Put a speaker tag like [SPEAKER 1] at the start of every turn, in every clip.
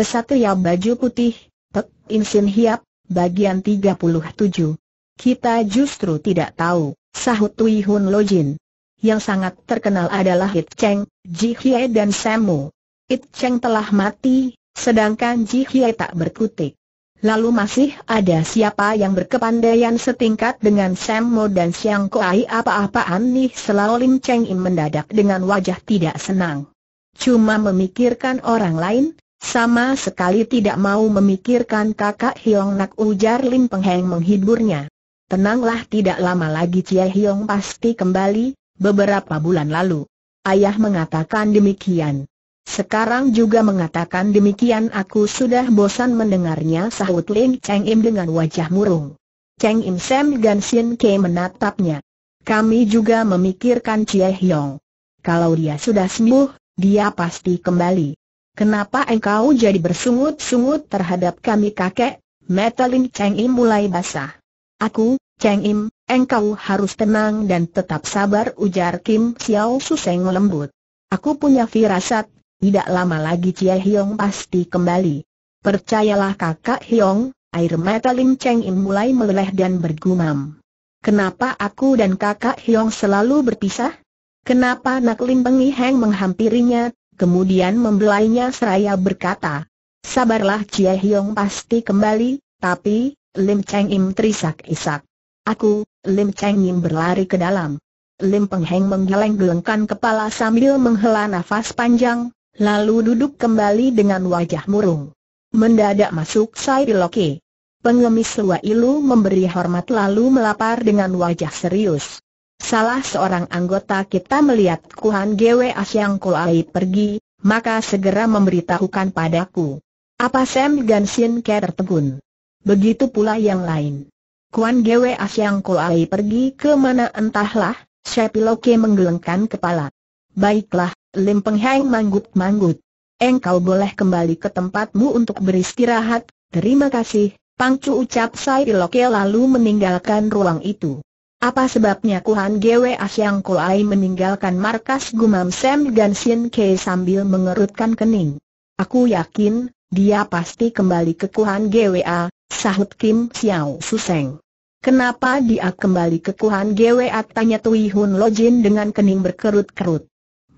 [SPEAKER 1] Kesatria baju putih, Pek Insin Hiap, bagian 37. Kita justru tidak tahu, sahut Tui Hun Lojin. Yang sangat terkenal adalah It Cheng, Ji Hye dan Samu. It Cheng telah mati, sedangkan Ji Hye tak berkutik. Lalu masih ada siapa yang berkepandaian setingkat dengan Samu dan Siang Koai apa-apaan nih selalu Lim Cheng Im mendadak dengan wajah tidak senang. Cuma memikirkan orang lain, sama sekali tidak mau memikirkan kakak Hiong Nak ujar Lim Pengheng menghiburnya. Tenanglah tidak lama lagi Cie Hiong pasti kembali, beberapa bulan lalu. Ayah mengatakan demikian. Sekarang juga mengatakan demikian aku sudah bosan mendengarnya sahut Ling Cheng Im dengan wajah murung. Cheng Im Sam Gansin Ke menatapnya. Kami juga memikirkan Cie Hiong. Kalau dia sudah sembuh, dia pasti kembali. Kenapa engkau jadi bersungut-sungut terhadap kami kakek? Mata Lim Cheng Im mulai basah. Aku, Cheng Im, engkau harus tenang dan tetap sabar ujar Kim Xiao Suseng lembut. Aku punya firasat, tidak lama lagi Cia Hiong pasti kembali. Percayalah kakak Hiong, air mata Lim Cheng Im mulai meleleh dan bergumam. Kenapa aku dan kakak Hiong selalu berpisah? Kenapa Nak Lim Pengiheng menghampirinya kemudian membelainya seraya berkata, Sabarlah Chie Hiong pasti kembali, tapi, Lim Cheng Im terisak-isak. Aku, Lim Cheng Im berlari ke dalam. Lim Peng Heng menggeleng-gelengkan kepala sambil menghela nafas panjang, lalu duduk kembali dengan wajah murung. Mendadak masuk Sai Loki. Pengemis Lua Ilu memberi hormat lalu melapar dengan wajah serius. Salah seorang anggota kita melihat Kuan Gwe Asyang Kulai pergi, maka segera memberitahukan padaku. Apa Sam Gansin Ke tertegun? Begitu pula yang lain. Kuan Gwe Asyang Kulai pergi ke mana entahlah, Shepiloke menggelengkan kepala. Baiklah, Lim Peng Heng manggut-manggut. Engkau boleh kembali ke tempatmu untuk beristirahat, terima kasih, Pangcu ucap Sai Loke lalu meninggalkan ruang itu. Apa sebabnya Kuan Gwa Siang Kuai meninggalkan markas Gumam Sam dan Sin Ke sambil mengerutkan kening? Aku yakin, dia pasti kembali ke Kuan Gwa, sahut Kim Xiao Suseng. Kenapa dia kembali ke Kuan Gwa tanya Tui Hun Lojin dengan kening berkerut-kerut.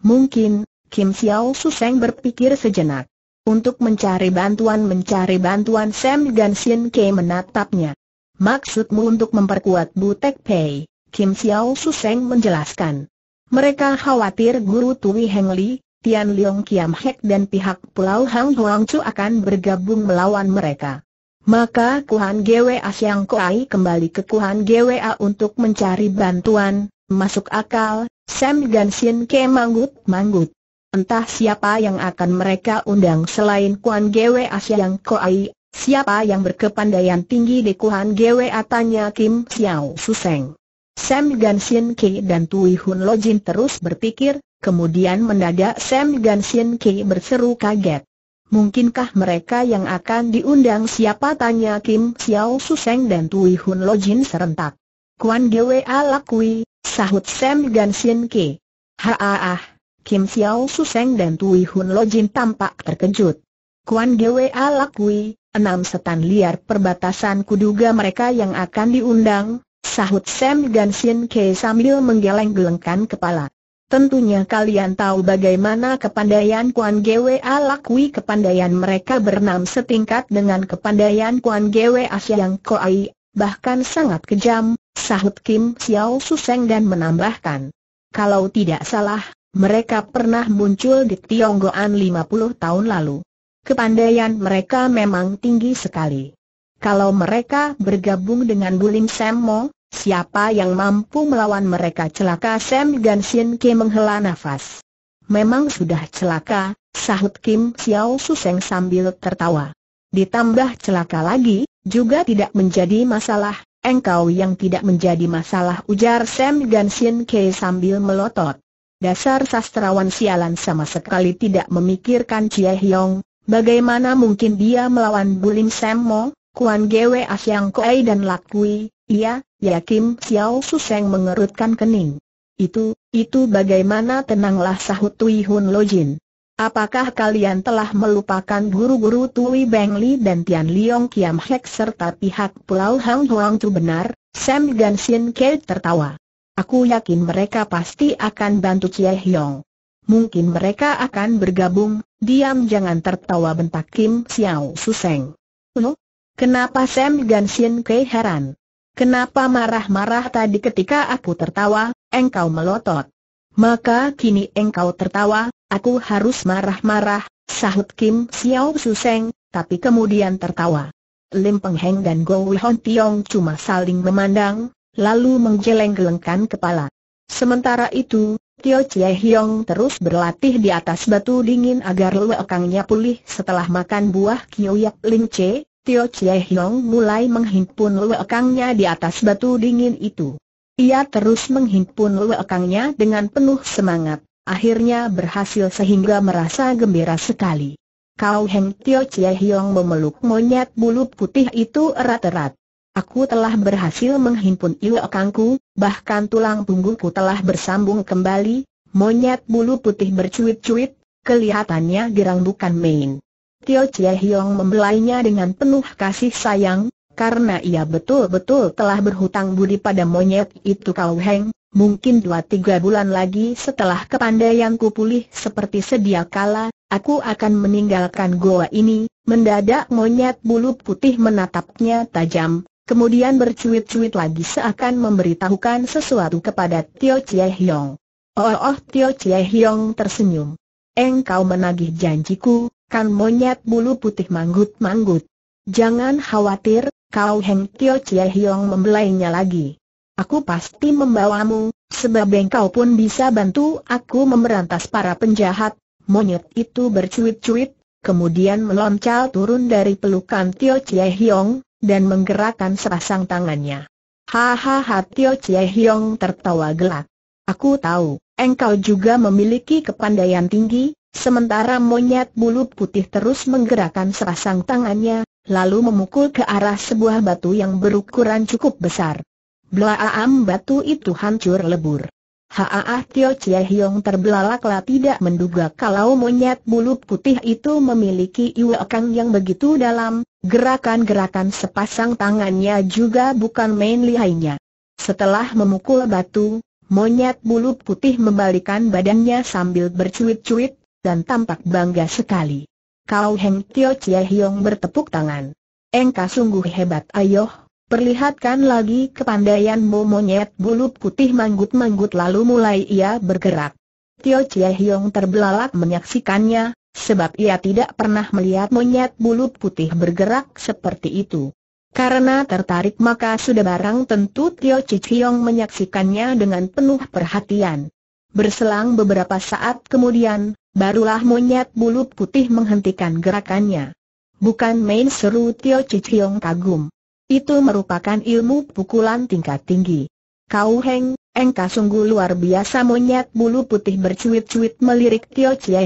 [SPEAKER 1] Mungkin, Kim Xiao Suseng berpikir sejenak. Untuk mencari bantuan mencari bantuan Sam Gansin Ke menatapnya. Maksudmu untuk memperkuat Butek Pei? Kim Xiao Suseng menjelaskan. Mereka khawatir Guru Tui Heng Li, Tian Leong Kiam Hek dan pihak Pulau Hang Huang Chu akan bergabung melawan mereka. Maka Kuhan GWA Siang Kuai kembali ke Kuhan A untuk mencari bantuan, masuk akal, Sam Sin ke Manggut Manggut. Entah siapa yang akan mereka undang selain Kuan GWA Siang Koi, Siapa yang berkepandaian tinggi di Kuhan Gwe tanya Kim Xiao Suseng. Sam Sien Ki dan Tui Hun Lo Jin terus berpikir, kemudian mendadak Sam Sien Ki berseru kaget. Mungkinkah mereka yang akan diundang siapa tanya Kim Xiao Suseng dan Tui Hun Lo Jin serentak. Kuan Gwa alakui, sahut Sam Ganshin Ki. Haa Kim Xiao Suseng dan Tui Hun Lo Jin tampak terkejut. Kuan Gwa alakui, enam setan liar perbatasan kuduga mereka yang akan diundang, sahut Sam Gansin Ke sambil menggeleng-gelengkan kepala. Tentunya kalian tahu bagaimana kepandaian Kuan Gwe Alakwi kepandaian mereka bernam setingkat dengan kepandaian Kuan Gwe Asyang Koai, bahkan sangat kejam, sahut Kim Xiao Suseng dan menambahkan. Kalau tidak salah, mereka pernah muncul di Tionggoan 50 tahun lalu. Kepandaian mereka memang tinggi sekali. Kalau mereka bergabung dengan Bulim Semmo, siapa yang mampu melawan mereka celaka Sam Gan Shin Ke menghela nafas. Memang sudah celaka, sahut Kim Xiao Suseng sambil tertawa. Ditambah celaka lagi, juga tidak menjadi masalah, engkau yang tidak menjadi masalah ujar Sam Gan Shin Ke sambil melotot. Dasar sastrawan sialan sama sekali tidak memikirkan Chie Hyong, Bagaimana mungkin dia melawan Bulim Semmo, Kuan Gwe Asyang Koei dan Lakui, Ia, ya Kim Xiao Suseng mengerutkan kening. Itu, itu bagaimana tenanglah sahut Tui Hun Lojin. Apakah kalian telah melupakan guru-guru Tui Beng Li dan Tian Liong Kiam Hek serta pihak Pulau Hang Huang Chu benar? Sam Gan Sin Kei tertawa. Aku yakin mereka pasti akan bantu Cie Hiong mungkin mereka akan bergabung, diam jangan tertawa bentak Kim Xiao Suseng. Lo? Kenapa Sam Ganshin Kei heran? Kenapa marah-marah tadi ketika aku tertawa, engkau melotot? Maka kini engkau tertawa, aku harus marah-marah, sahut Kim Xiao Suseng, tapi kemudian tertawa. Lim Peng Heng dan Gou Hon Tiong cuma saling memandang, lalu menggeleng-gelengkan kepala. Sementara itu, Tio Chie Hiong terus berlatih di atas batu dingin agar lewekangnya pulih setelah makan buah Kioyak Ling Che, Tio Chie Hiong mulai menghimpun lewekangnya di atas batu dingin itu. Ia terus menghimpun lewekangnya dengan penuh semangat, akhirnya berhasil sehingga merasa gembira sekali. Kau Heng Tio Chie Hiong memeluk monyet bulu putih itu erat-erat. Aku telah berhasil menghimpun kanku, bahkan tulang punggungku telah bersambung kembali, monyet bulu putih bercuit-cuit, kelihatannya girang bukan main. Tio Chie Hiong membelainya dengan penuh kasih sayang, karena ia betul-betul telah berhutang budi pada monyet itu kau heng, mungkin dua tiga bulan lagi setelah kepandaianku pulih seperti sedia kala, aku akan meninggalkan goa ini, mendadak monyet bulu putih menatapnya tajam, kemudian bercuit-cuit lagi seakan memberitahukan sesuatu kepada Tio Chie Hiong. Oh, oh Tio Chie Hiong tersenyum. Engkau menagih janjiku, kan monyet bulu putih manggut-manggut. Jangan khawatir, kau Heng Tio Chie Hiong membelainya lagi. Aku pasti membawamu, sebab engkau pun bisa bantu aku memberantas para penjahat. Monyet itu bercuit-cuit, kemudian meloncat turun dari pelukan Tio Chie Hiong, dan menggerakkan serasang tangannya. Hahaha Tio Chie Hiong tertawa gelak. Aku tahu, engkau juga memiliki kepandaian tinggi, sementara monyet bulu putih terus menggerakkan serasang tangannya, lalu memukul ke arah sebuah batu yang berukuran cukup besar. Blaam batu itu hancur lebur. Haaah, Tio Chie Hiong terbelalaklah tidak menduga kalau monyet bulu putih itu memiliki iwakang yang begitu dalam, Gerakan-gerakan sepasang tangannya juga bukan main lihainya. Setelah memukul batu, monyet bulu putih membalikan badannya sambil bercuit-cuit, dan tampak bangga sekali. Kau Heng Tio Chie Hiong bertepuk tangan. Engkau sungguh hebat ayoh, perlihatkan lagi kepandaianmu monyet bulu putih manggut-manggut lalu mulai ia bergerak. Tio Chie Hiong terbelalak menyaksikannya, sebab ia tidak pernah melihat monyet bulu putih bergerak seperti itu. Karena tertarik maka sudah barang tentu Tio Cichiong menyaksikannya dengan penuh perhatian. Berselang beberapa saat kemudian, barulah monyet bulu putih menghentikan gerakannya. Bukan main seru Tio Cichiong kagum. Itu merupakan ilmu pukulan tingkat tinggi. Kau Heng, engkau sungguh luar biasa monyet bulu putih bercuit-cuit melirik Tio Chie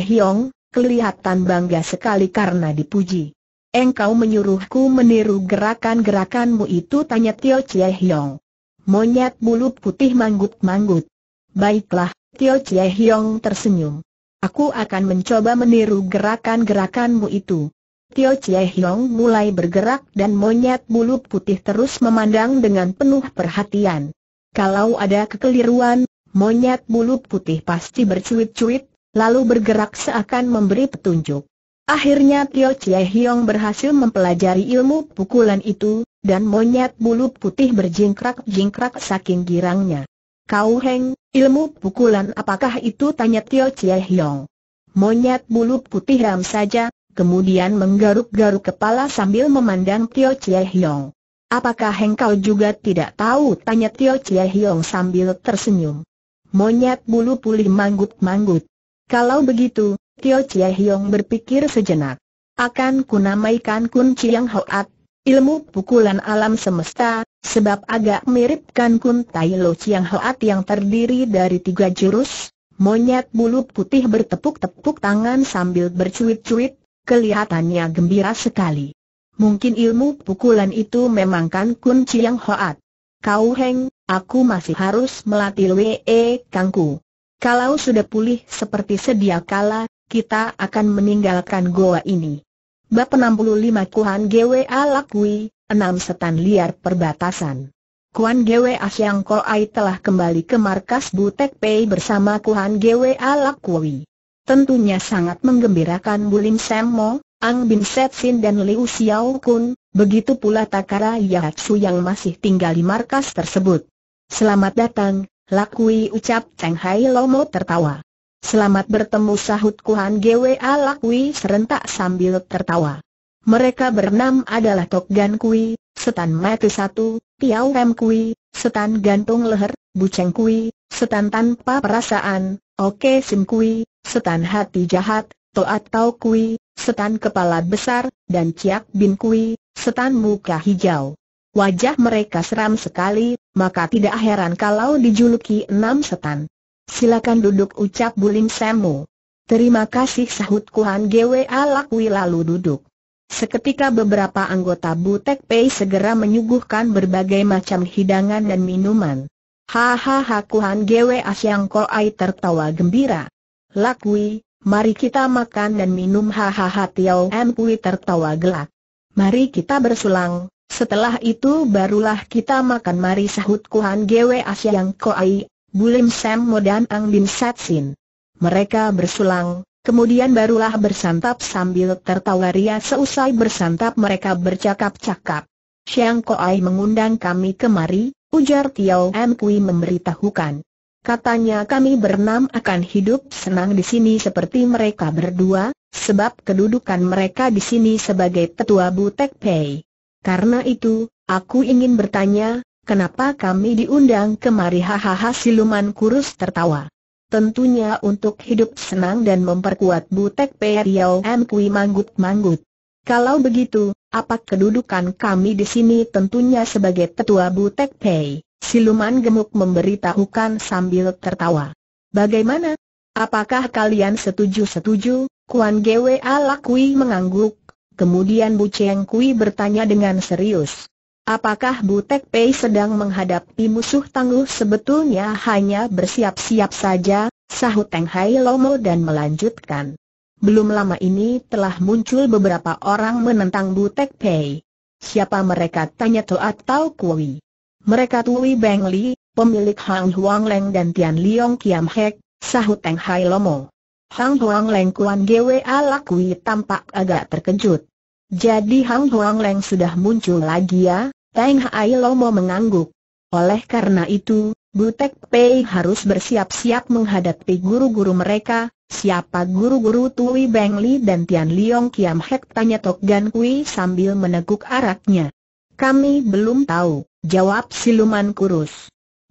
[SPEAKER 1] kelihatan bangga sekali karena dipuji. Engkau menyuruhku meniru gerakan-gerakanmu itu tanya Tio Chie Hiong. Monyet bulu putih manggut-manggut. Baiklah, Tio Chie Hiong tersenyum. Aku akan mencoba meniru gerakan-gerakanmu itu. Tio Chie Hiong mulai bergerak dan monyet bulu putih terus memandang dengan penuh perhatian. Kalau ada kekeliruan, monyet bulu putih pasti bercuit-cuit lalu bergerak seakan memberi petunjuk. Akhirnya Tio Chie Hiong berhasil mempelajari ilmu pukulan itu, dan monyet bulu putih berjingkrak-jingkrak saking girangnya. Kau Heng, ilmu pukulan apakah itu tanya Tio Chie Hiong. Monyet bulu putih ram saja, kemudian menggaruk-garuk kepala sambil memandang Tio Chie Hiong. Apakah Heng kau juga tidak tahu tanya Tio Chie Hiong sambil tersenyum. Monyet bulu pulih manggut-manggut. Kalau begitu, Tio Chie Hiong berpikir sejenak. Akan kunamaikan Kun Chiang Hoat, ilmu pukulan alam semesta, sebab agak mirip kan Kun Tai Lo Chiang Hoat yang terdiri dari tiga jurus, monyet bulu putih bertepuk-tepuk tangan sambil bercuit-cuit, kelihatannya gembira sekali. Mungkin ilmu pukulan itu memang kan Kun Chiang Hoat. Kau Heng, aku masih harus melatih Wee Kangku. Kalau sudah pulih seperti sedia kala, kita akan meninggalkan goa ini. Bab 65 Kuan Gwe Alakui, 6 Setan Liar Perbatasan Kuan Gwe Asyang Koai telah kembali ke markas Butek Pei bersama Kuan Gwe Alakui. Tentunya sangat menggembirakan Bulim Semmo, Ang Bin Setsin dan Liu Xiao Kun, begitu pula Takara Yahatsu yang masih tinggal di markas tersebut. Selamat datang, Lakui ucap Cheng Hai Lomo tertawa. Selamat bertemu sahut Kuan GWA Lakui serentak sambil tertawa. Mereka berenam adalah Tok Gan Kui, Setan Mati Satu, Tiao Rem Kui, Setan Gantung Leher, Buceng Kui, Setan Tanpa Perasaan, Oke Sim Kui, Setan Hati Jahat, Toat Tau Kui, Setan Kepala Besar, dan Ciak Bin Kui, Setan Muka Hijau. Wajah mereka seram sekali, maka tidak heran kalau dijuluki enam setan. Silakan duduk ucap Bulim Semu. Terima kasih sahut Kuan Gwe Alakwi lalu duduk. Seketika beberapa anggota Butek Pei segera menyuguhkan berbagai macam hidangan dan minuman. Hahaha Kuhan Gwe Siang Koai tertawa gembira. Lakwi, mari kita makan dan minum hahaha Tiao M tertawa gelak. Mari kita bersulang, setelah itu barulah kita makan mari sahut Kuan Gwe Asia yang Koai, Bulim Sam Mo dan Ang Bin Satsin. Mereka bersulang, kemudian barulah bersantap sambil tertawa ria seusai bersantap mereka bercakap-cakap. Siang Koai mengundang kami kemari, ujar Tiao M. Kui memberitahukan. Katanya kami bernam akan hidup senang di sini seperti mereka berdua, sebab kedudukan mereka di sini sebagai tetua Butek Pei. Karena itu, aku ingin bertanya, kenapa kami diundang kemari hahaha siluman kurus tertawa. Tentunya untuk hidup senang dan memperkuat butek Periau M. Kui manggut-manggut. Kalau begitu, apa kedudukan kami di sini tentunya sebagai tetua butek Pei. Siluman gemuk memberitahukan sambil tertawa. Bagaimana? Apakah kalian setuju-setuju? Kuan Gwe Alakui mengangguk, Kemudian Bu Cheng Kui bertanya dengan serius. Apakah Bu Tek Pei sedang menghadapi musuh tangguh sebetulnya hanya bersiap-siap saja, sahut Teng Hai Lomo dan melanjutkan. Belum lama ini telah muncul beberapa orang menentang Bu Tek Pei. Siapa mereka tanya Toat Tau Kui? Mereka Tui Beng Li, pemilik Hang Huang Leng dan Tian Liong Kiam Hek, sahut Teng Hai Lomo. Hang Huang Leng Kuan Gwa Lakui tampak agak terkejut. Jadi Hang Huang Leng sudah muncul lagi ya, Teng Hai Lomo mengangguk. Oleh karena itu, Butek Pei harus bersiap-siap menghadapi guru-guru mereka, siapa guru-guru Tui Beng Li dan Tian Liong Kiam Hek tanya Tok Gan Kui sambil meneguk araknya. Kami belum tahu, jawab siluman kurus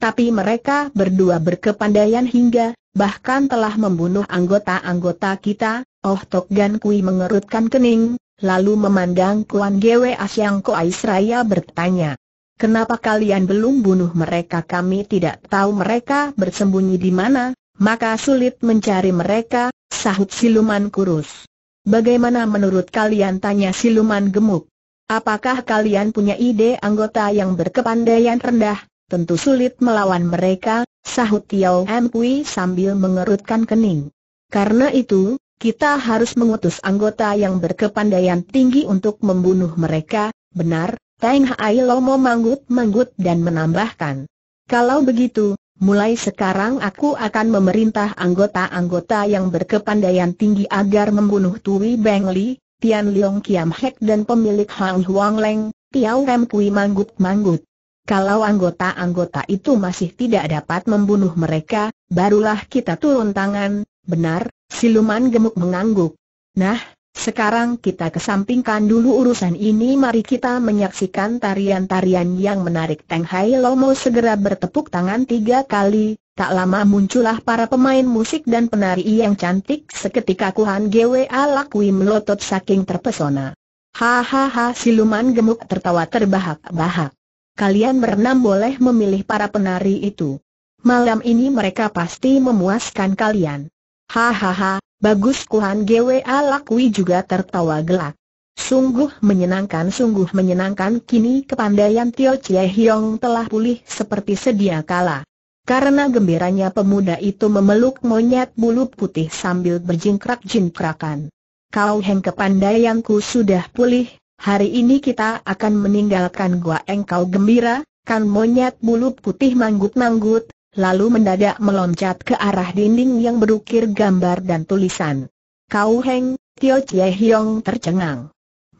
[SPEAKER 1] tapi mereka berdua berkepandaian hingga, bahkan telah membunuh anggota-anggota kita, Oh Tok Gan Kui mengerutkan kening, lalu memandang Kuan Gwe Asyang Koai Raya bertanya. Kenapa kalian belum bunuh mereka kami tidak tahu mereka bersembunyi di mana, maka sulit mencari mereka, sahut siluman kurus. Bagaimana menurut kalian tanya siluman gemuk? Apakah kalian punya ide anggota yang berkepandaian rendah, tentu sulit melawan mereka, sahut Tiao Kui sambil mengerutkan kening. Karena itu, kita harus mengutus anggota yang berkepandaian tinggi untuk membunuh mereka, benar, Teng Hai Lomo manggut-manggut dan menambahkan. Kalau begitu, mulai sekarang aku akan memerintah anggota-anggota yang berkepandaian tinggi agar membunuh Tui Beng Li, Tian Leong Kiam Hek dan pemilik Hang Huang Leng, Tiao Ram Kui manggut-manggut. Kalau anggota-anggota itu masih tidak dapat membunuh mereka, barulah kita turun tangan, benar, siluman gemuk mengangguk. Nah, sekarang kita kesampingkan dulu urusan ini mari kita menyaksikan tarian-tarian yang menarik Teng Hai Lomo segera bertepuk tangan tiga kali, tak lama muncullah para pemain musik dan penari yang cantik seketika Kuhan Gwe Alakwi melotot saking terpesona. Hahaha siluman gemuk tertawa terbahak-bahak kalian berenam boleh memilih para penari itu. Malam ini mereka pasti memuaskan kalian. Hahaha, bagus Kuhan GWA Lakwi juga tertawa gelak. Sungguh menyenangkan, sungguh menyenangkan kini kepandaian Tio Chie Hiong telah pulih seperti sedia kala. Karena gembiranya pemuda itu memeluk monyet bulu putih sambil berjingkrak-jingkrakan. Kau heng kepandaianku sudah pulih, Hari ini kita akan meninggalkan gua engkau gembira, kan monyet bulu putih manggut-manggut, lalu mendadak meloncat ke arah dinding yang berukir gambar dan tulisan. Kau Heng, Tio Chie Hiong tercengang.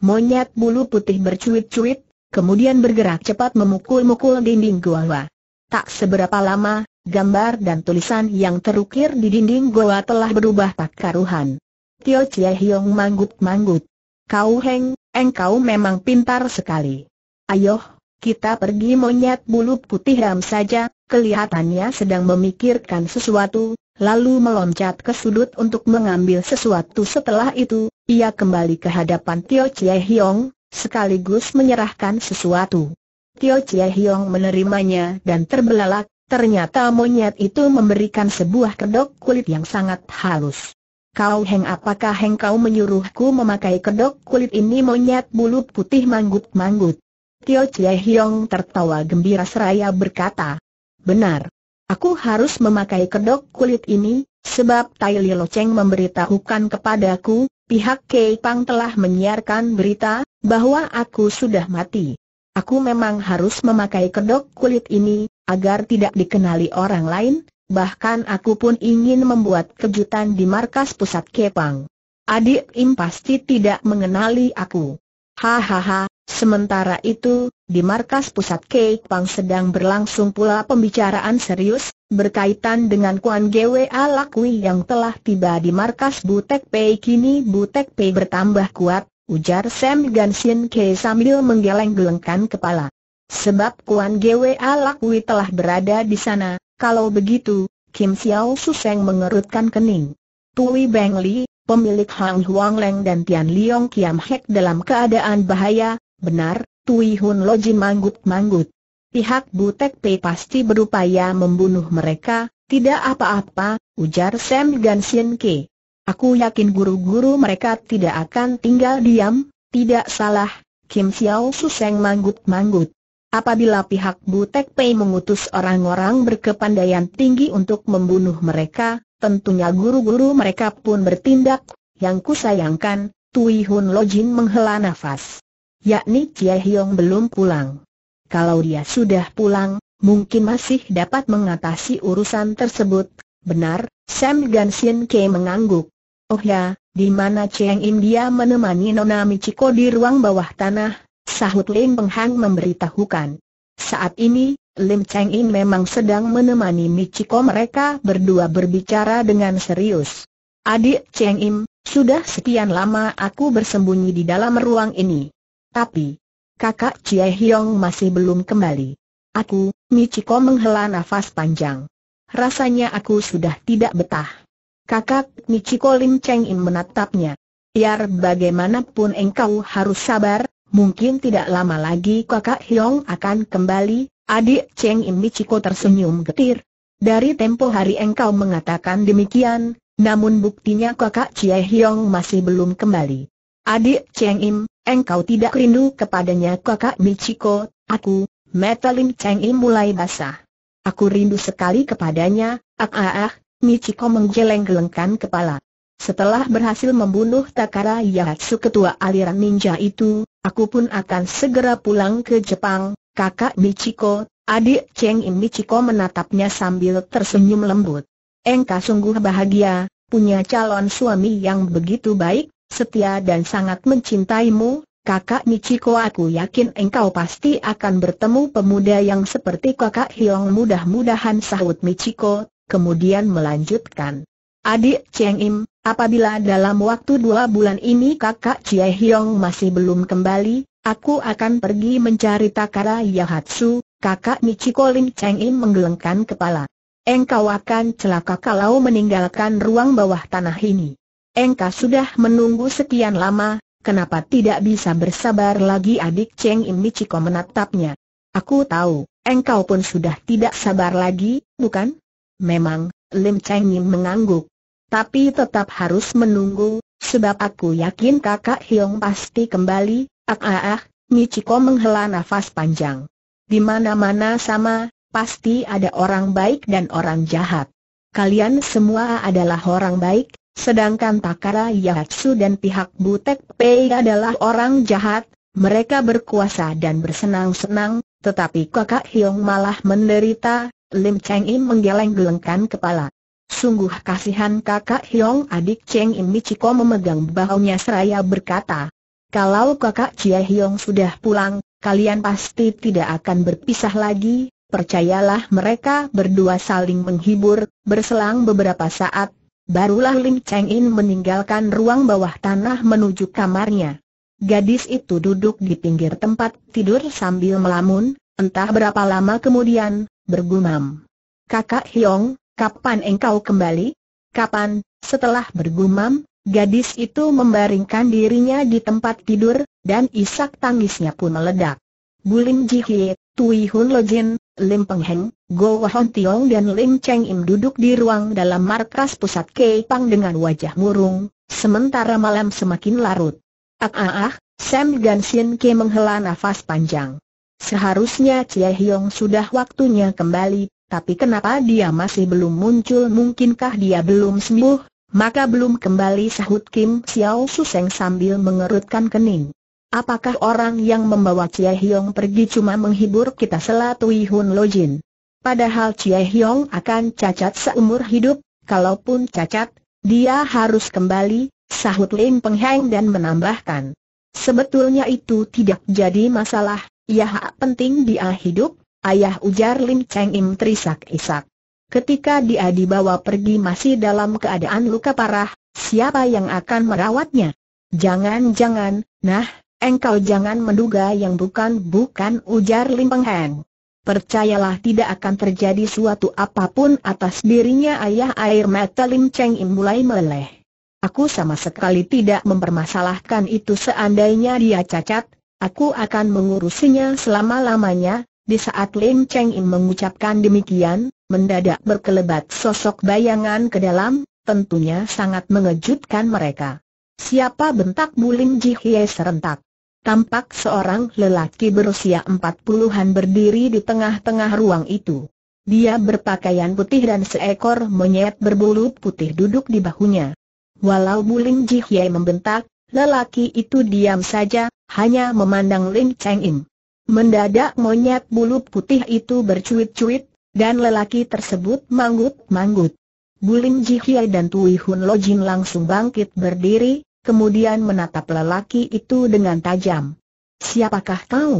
[SPEAKER 1] Monyet bulu putih bercuit-cuit, kemudian bergerak cepat memukul-mukul dinding gua. Tak seberapa lama, gambar dan tulisan yang terukir di dinding gua telah berubah tak karuhan. Tio Chie Hiong manggut-manggut. Kau Heng, engkau memang pintar sekali. Ayo, kita pergi monyet bulu putih ram saja, kelihatannya sedang memikirkan sesuatu, lalu meloncat ke sudut untuk mengambil sesuatu setelah itu, ia kembali ke hadapan Tio Chie Hiong, sekaligus menyerahkan sesuatu. Tio Chie Hiong menerimanya dan terbelalak, ternyata monyet itu memberikan sebuah kedok kulit yang sangat halus. Kau Heng apakah Heng kau menyuruhku memakai kedok kulit ini monyet bulu putih manggut-manggut? Tio Chie Hiong tertawa gembira seraya berkata, Benar. Aku harus memakai kedok kulit ini, sebab Tai Lo Cheng memberitahukan kepadaku, pihak Kei Pang telah menyiarkan berita, bahwa aku sudah mati. Aku memang harus memakai kedok kulit ini, agar tidak dikenali orang lain, bahkan aku pun ingin membuat kejutan di markas pusat Kepang. Adik Im pasti tidak mengenali aku. Hahaha, sementara itu, di markas pusat Kepang sedang berlangsung pula pembicaraan serius, berkaitan dengan Kuan Gwe Alakwi yang telah tiba di markas Butek Pei kini Butek Pei bertambah kuat, ujar Sam Gansin Ke sambil menggeleng-gelengkan kepala. Sebab Kuan Gwe Alakwi telah berada di sana, kalau begitu, Kim Xiao Suseng mengerutkan kening. Tui Beng Li, pemilik Hang Huang Leng dan Tian Liong Kiam Hek dalam keadaan bahaya, benar, Tui Hun Loji manggut-manggut. Pihak Butek Pei pasti berupaya membunuh mereka, tidak apa-apa, ujar Sam Gan Sien Ke. Aku yakin guru-guru mereka tidak akan tinggal diam, tidak salah, Kim Xiao Suseng manggut-manggut. Apabila pihak Butek Pei mengutus orang-orang berkepandaian tinggi untuk membunuh mereka, tentunya guru-guru mereka pun bertindak. Yang kusayangkan, Tui Hun Lojin menghela nafas. Yakni Chia Hyong belum pulang. Kalau dia sudah pulang, mungkin masih dapat mengatasi urusan tersebut. Benar, Sam Gan Gansin Ke mengangguk. Oh ya, di mana Cheng Im dia menemani Nona Michiko di ruang bawah tanah, Sahut Lim Penghang memberitahukan. Saat ini, Lim Cheng In memang sedang menemani Michiko mereka berdua berbicara dengan serius. Adik Cheng Im, sudah sekian lama aku bersembunyi di dalam ruang ini. Tapi, kakak Chie Hiong masih belum kembali. Aku, Michiko menghela nafas panjang. Rasanya aku sudah tidak betah. Kakak Michiko Lim Cheng In menatapnya. Biar bagaimanapun engkau harus sabar, mungkin tidak lama lagi kakak Hiong akan kembali, adik Cheng Im Michiko tersenyum getir. Dari tempo hari engkau mengatakan demikian, namun buktinya kakak Chie Hiong masih belum kembali. Adik Cheng Im, engkau tidak rindu kepadanya kakak Michiko, aku, Metalim Cheng Im mulai basah. Aku rindu sekali kepadanya, ah ah ah, Michiko menggeleng-gelengkan kepala. Setelah berhasil membunuh Takara Yahatsu ketua aliran ninja itu, Aku pun akan segera pulang ke Jepang, kakak Michiko, adik Cheng In Michiko menatapnya sambil tersenyum lembut. Engkau sungguh bahagia, punya calon suami yang begitu baik, setia dan sangat mencintaimu, Kakak Michiko aku yakin engkau pasti akan bertemu pemuda yang seperti kakak Hiong mudah-mudahan sahut Michiko, kemudian melanjutkan. Adik Cheng Im, apabila dalam waktu dua bulan ini kakak Chie Hyong masih belum kembali, aku akan pergi mencari Takara Yahatsu, kakak Michiko Lim Cheng Im menggelengkan kepala. Engkau akan celaka kalau meninggalkan ruang bawah tanah ini. Engkau sudah menunggu sekian lama, kenapa tidak bisa bersabar lagi adik Cheng Im Michiko menatapnya. Aku tahu, engkau pun sudah tidak sabar lagi, bukan? Memang, Lim Cheng Im mengangguk tapi tetap harus menunggu, sebab aku yakin kakak Hiong pasti kembali, ah ah ah, Michiko menghela nafas panjang. Di mana-mana sama, pasti ada orang baik dan orang jahat. Kalian semua adalah orang baik, sedangkan Takara Yahatsu dan pihak Butek Pei adalah orang jahat, mereka berkuasa dan bersenang-senang, tetapi kakak Hiong malah menderita, Lim Cheng Im menggeleng-gelengkan kepala. Sungguh kasihan kakak Hiong adik Cheng In Michiko memegang bahunya seraya berkata, kalau kakak Chia Hiong sudah pulang, kalian pasti tidak akan berpisah lagi, percayalah mereka berdua saling menghibur, berselang beberapa saat, barulah Lim Cheng In meninggalkan ruang bawah tanah menuju kamarnya. Gadis itu duduk di pinggir tempat tidur sambil melamun, entah berapa lama kemudian, bergumam. Kakak Hiong, Kapan engkau kembali? Kapan? Setelah bergumam, gadis itu membaringkan dirinya di tempat tidur, dan isak tangisnya pun meledak. Bulim Jihye, Tui Hun Jin, Lim Peng Heng, Go Wahon Tiong dan Lim Cheng Im duduk di ruang dalam markas pusat Keipang dengan wajah murung, sementara malam semakin larut. Ah ah ah, Sam Gansin Ke menghela nafas panjang. Seharusnya Cie Hiong sudah waktunya kembali, tapi kenapa dia masih belum muncul mungkinkah dia belum sembuh, maka belum kembali sahut Kim Xiao Suseng sambil mengerutkan kening. Apakah orang yang membawa Chia Hiong pergi cuma menghibur kita selatui Hun Lojin? Padahal Chia Hiong akan cacat seumur hidup, kalaupun cacat, dia harus kembali, sahut Lim Pengheng dan menambahkan. Sebetulnya itu tidak jadi masalah, ya hak penting dia hidup, ayah ujar Lim Cheng Im terisak-isak. Ketika dia dibawa pergi masih dalam keadaan luka parah, siapa yang akan merawatnya? Jangan-jangan, nah, engkau jangan menduga yang bukan-bukan ujar Lim Peng Heng. Percayalah tidak akan terjadi suatu apapun atas dirinya ayah air mata Lim Cheng Im mulai meleleh. Aku sama sekali tidak mempermasalahkan itu seandainya dia cacat, aku akan mengurusinya selama-lamanya, di saat Lim Cheng Im mengucapkan demikian, mendadak berkelebat sosok bayangan ke dalam, tentunya sangat mengejutkan mereka. Siapa bentak Bulim Ji Hye serentak? Tampak seorang lelaki berusia empat puluhan berdiri di tengah-tengah ruang itu. Dia berpakaian putih dan seekor monyet berbulu putih duduk di bahunya. Walau Bulim Ji Hye membentak, lelaki itu diam saja, hanya memandang Lim Cheng Im. Mendadak monyet bulu putih itu bercuit-cuit, dan lelaki tersebut manggut-manggut. Bulim Jihye dan Tui Hun Lojin langsung bangkit berdiri, kemudian menatap lelaki itu dengan tajam. Siapakah kau?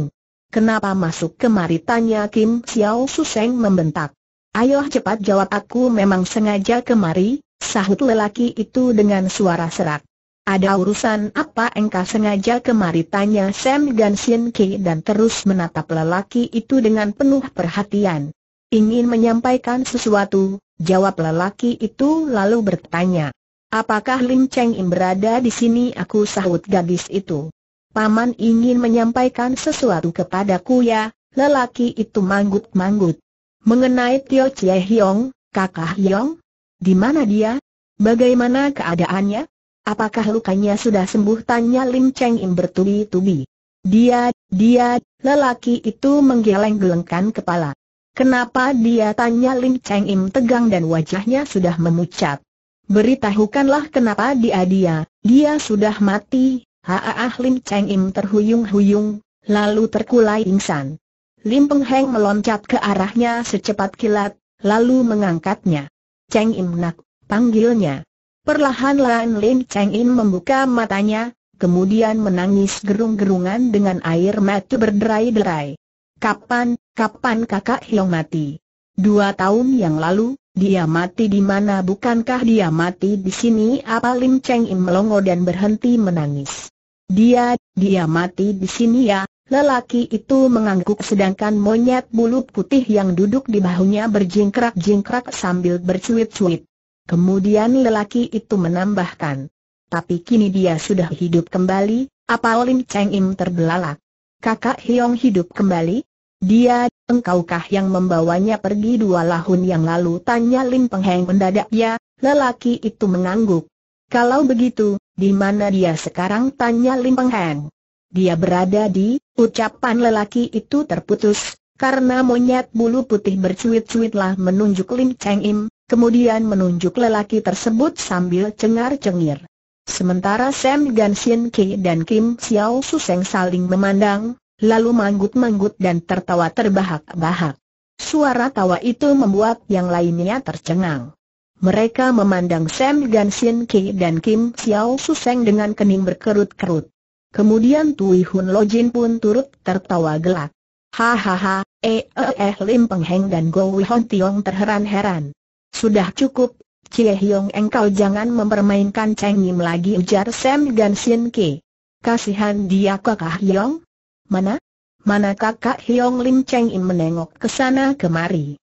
[SPEAKER 1] Kenapa masuk kemari? Tanya Kim Xiao Suseng membentak. Ayo cepat jawab aku memang sengaja kemari, sahut lelaki itu dengan suara serak. Ada urusan apa engkau sengaja kemari tanya Sam Sien Ki dan terus menatap lelaki itu dengan penuh perhatian. Ingin menyampaikan sesuatu, jawab lelaki itu lalu bertanya. Apakah Lim Cheng Im berada di sini aku sahut gadis itu. Paman ingin menyampaikan sesuatu kepadaku ya, lelaki itu manggut-manggut. Mengenai Tio Chie Hiong, kakak Hiong? Di mana dia? Bagaimana keadaannya? Apakah lukanya sudah sembuh? Tanya Lim Cheng Im bertubi-tubi. Dia, dia, lelaki itu menggeleng-gelengkan kepala. Kenapa dia? Tanya Lim Cheng Im tegang dan wajahnya sudah memucat. Beritahukanlah kenapa dia dia, dia sudah mati. Haah Lim Cheng Im terhuyung-huyung, lalu terkulai insan. Lim Peng Heng meloncat ke arahnya secepat kilat, lalu mengangkatnya. Cheng Im nak, panggilnya. Perlahan-lahan Lin Cheng In membuka matanya, kemudian menangis gerung-gerungan dengan air mata berderai-derai. Kapan, kapan kakak Hiong mati? Dua tahun yang lalu, dia mati di mana bukankah dia mati di sini? Apa Lim Cheng In melongo dan berhenti menangis. Dia, dia mati di sini ya. Lelaki itu mengangguk sedangkan monyet bulu putih yang duduk di bahunya berjingkrak-jingkrak sambil bercuit-cuit. Kemudian lelaki itu menambahkan. Tapi kini dia sudah hidup kembali, apa Lim Cheng Im terbelalak? Kakak Hiong hidup kembali? Dia, engkaukah yang membawanya pergi dua tahun yang lalu? Tanya Lim Peng Heng mendadak ya, lelaki itu mengangguk. Kalau begitu, di mana dia sekarang? Tanya Lim Peng Heng. Dia berada di, ucapan lelaki itu terputus, karena monyet bulu putih bercuit-cuitlah menunjuk Lim Cheng Im, kemudian menunjuk lelaki tersebut sambil cengar-cengir. Sementara Sam Gan Sien Ki dan Kim Xiao Su Suseng saling memandang, lalu manggut-manggut dan tertawa terbahak-bahak. Suara tawa itu membuat yang lainnya tercengang. Mereka memandang Sam Gan Sien Ki dan Kim Xiao Su Suseng dengan kening berkerut-kerut. Kemudian Tui Hun Lo Jin pun turut tertawa gelak. Hahaha, eh eh eh Lim Heng dan Go Wihon Tiong terheran-heran. Sudah cukup, Cie Hyong engkau jangan mempermainkan Cheng Yim lagi ujar Sam dan Ke. Kasihan dia kakak Hyong. Mana? Mana kakak Hyong Lim Cheng Yim menengok ke sana kemari.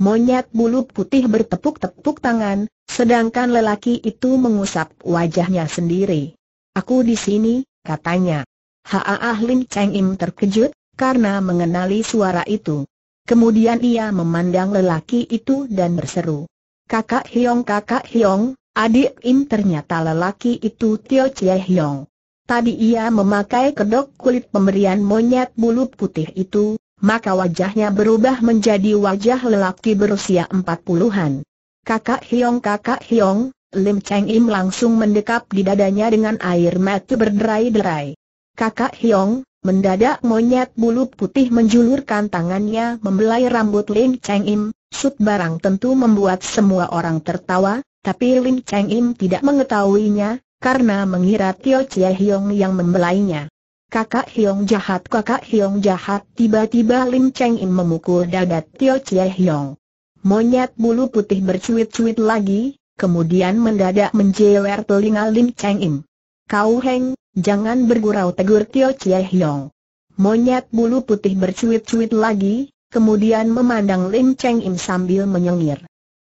[SPEAKER 1] Monyet bulu putih bertepuk-tepuk tangan, sedangkan lelaki itu mengusap wajahnya sendiri. Aku di sini, katanya. Ha, ah, Lim Cheng Im terkejut, karena mengenali suara itu. Kemudian ia memandang lelaki itu dan berseru. Kakak Hiong kakak Hiong, adik Im ternyata lelaki itu Tio Chie Hiong. Tadi ia memakai kedok kulit pemberian monyet bulu putih itu, maka wajahnya berubah menjadi wajah lelaki berusia empat puluhan. Kakak Hiong kakak Hiong, Lim Cheng Im langsung mendekap di dadanya dengan air mata berderai-derai. Kakak Hiong, Mendadak monyet bulu putih menjulurkan tangannya membelai rambut Ling Cheng Im, sut barang tentu membuat semua orang tertawa, tapi Ling Cheng Im tidak mengetahuinya, karena mengira Tio Chie Hiong yang membelainya. Kakak Hiong jahat kakak Hiong jahat tiba-tiba Lim Cheng Im memukul dada Tio Chie Hiong. Monyet bulu putih bercuit-cuit lagi, kemudian mendadak menjewer telinga Lim Cheng Im. Kau Heng, jangan bergurau tegur Tio Chie Hiong. Monyet bulu putih bercuit-cuit lagi, kemudian memandang Lim Cheng Im sambil menyengir.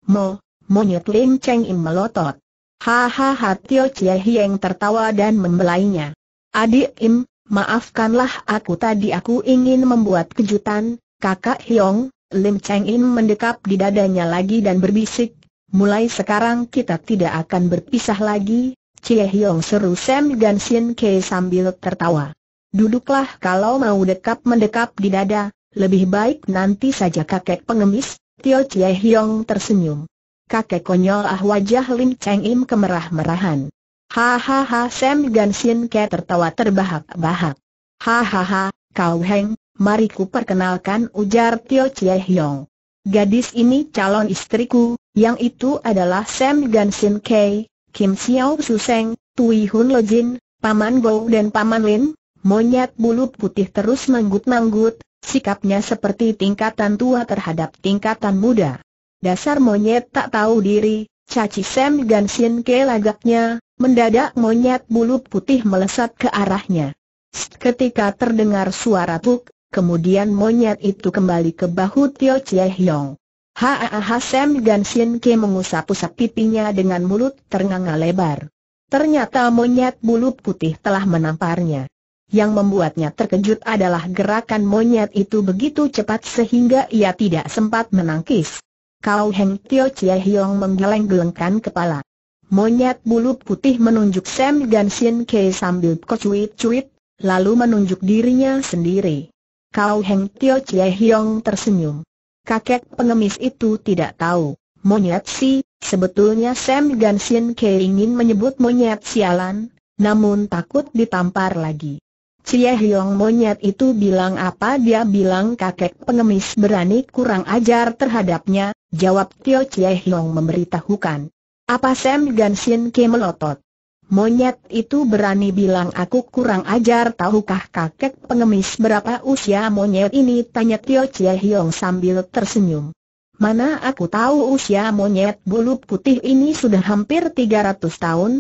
[SPEAKER 1] Mo, monyet Lim Cheng Im melotot. Hahaha Tio Chie Hiong tertawa dan membelainya. Adik Im, maafkanlah aku tadi aku ingin membuat kejutan, kakak Hyong, Lim Cheng Im mendekap di dadanya lagi dan berbisik, mulai sekarang kita tidak akan berpisah lagi, Cie Hiong seru Sam dan Sin Ke sambil tertawa. Duduklah kalau mau dekap-mendekap di dada, lebih baik nanti saja kakek pengemis, Tio Cie Hiong tersenyum. Kakek konyol ah wajah Lim Cheng Im kemerah-merahan. Hahaha Sam dan Sin Ke tertawa terbahak-bahak. Hahaha, kau Heng, mari ku perkenalkan ujar Tio Cie Hiong. Gadis ini calon istriku, yang itu adalah Sam Gansin Kei, Kim Xiao Suseng, Tui Hun Lo Jin, Paman Gou dan Paman Lin, monyet bulu putih terus manggut-manggut, sikapnya seperti tingkatan tua terhadap tingkatan muda. Dasar monyet tak tahu diri, caci Sam Sin ke lagaknya, mendadak monyet bulu putih melesat ke arahnya. Ketika terdengar suara tuk, kemudian monyet itu kembali ke bahu Tio Chie Yong. Hahaha Sam dan Sin Ke mengusap-usap pipinya dengan mulut ternganga lebar. Ternyata monyet bulu putih telah menamparnya. Yang membuatnya terkejut adalah gerakan monyet itu begitu cepat sehingga ia tidak sempat menangkis. Kau Heng Tio Chie Hiong menggeleng-gelengkan kepala. Monyet bulu putih menunjuk Sam dan Sin Ke sambil kocuit-cuit, lalu menunjuk dirinya sendiri. Kau Heng Tio Chie Hiong tersenyum kakek pengemis itu tidak tahu. Monyet si, sebetulnya Sam Gansin Ke ingin menyebut monyet sialan, namun takut ditampar lagi. Cie Hiong monyet itu bilang apa dia bilang kakek pengemis berani kurang ajar terhadapnya, jawab Tio Cie Hiong memberitahukan. Apa Sam Gansin Ke melotot? Monyet itu berani bilang aku kurang ajar tahukah kakek pengemis berapa usia monyet ini tanya Tio Chie Hiong sambil tersenyum. Mana aku tahu usia monyet bulu putih ini sudah hampir 300 tahun?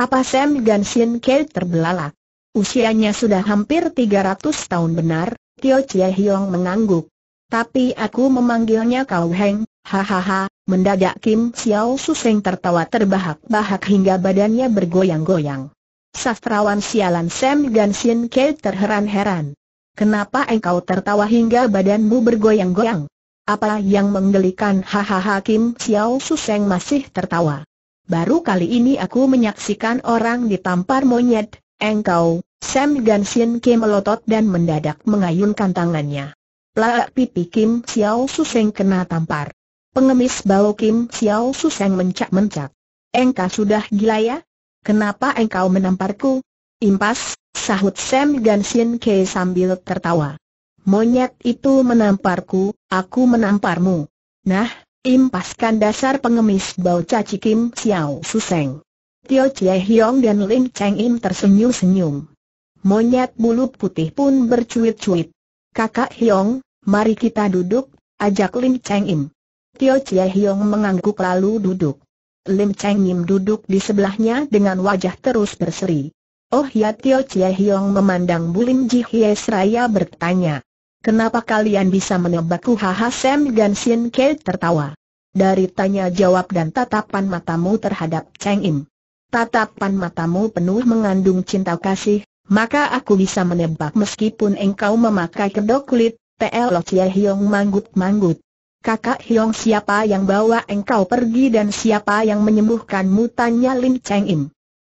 [SPEAKER 1] Apa Sam Ganshin Kei terbelalak? Usianya sudah hampir 300 tahun benar, Tio Chie Hiong mengangguk. Tapi aku memanggilnya Kau Heng, Hahaha, mendadak Kim Xiao Suseng tertawa terbahak-bahak hingga badannya bergoyang-goyang. Sastrawan sialan Sam dan Sin Ke terheran-heran. Kenapa engkau tertawa hingga badanmu bergoyang-goyang? Apa yang menggelikan hahaha Kim Xiao Suseng masih tertawa. Baru kali ini aku menyaksikan orang ditampar monyet, engkau, Sam Gansin ke melotot dan mendadak mengayunkan tangannya. Plak pipi Kim Xiao Suseng kena tampar. Pengemis bau Kim Xiao Suseng mencak-mencak. Engkau sudah gila ya? Kenapa engkau menamparku? Impas, sahut Sam Gan Ganshin Ke sambil tertawa. Monyet itu menamparku, aku menamparmu. Nah, impaskan dasar pengemis bau caci Kim Xiao Suseng. Tio Chie Hiong dan Lin Cheng Im tersenyum-senyum. Monyet bulu putih pun bercuit-cuit. Kakak Hiong, mari kita duduk, ajak Lin Cheng Im. Tio Chie Hiong mengangguk lalu duduk. Lim Cheng Nim duduk di sebelahnya dengan wajah terus berseri. Oh ya Tio Chie Hiong memandang Bulim Ji Hye seraya bertanya. Kenapa kalian bisa menebakku haha Sam Gan Sin Ke tertawa. Dari tanya jawab dan tatapan matamu terhadap Cheng Im. Tatapan matamu penuh mengandung cinta kasih, maka aku bisa menebak meskipun engkau memakai kedok kulit, T.L. Chie Hiong manggut-manggut. Kakak Hiong siapa yang bawa engkau pergi dan siapa yang menyembuhkanmu tanya Lin Cheng Im.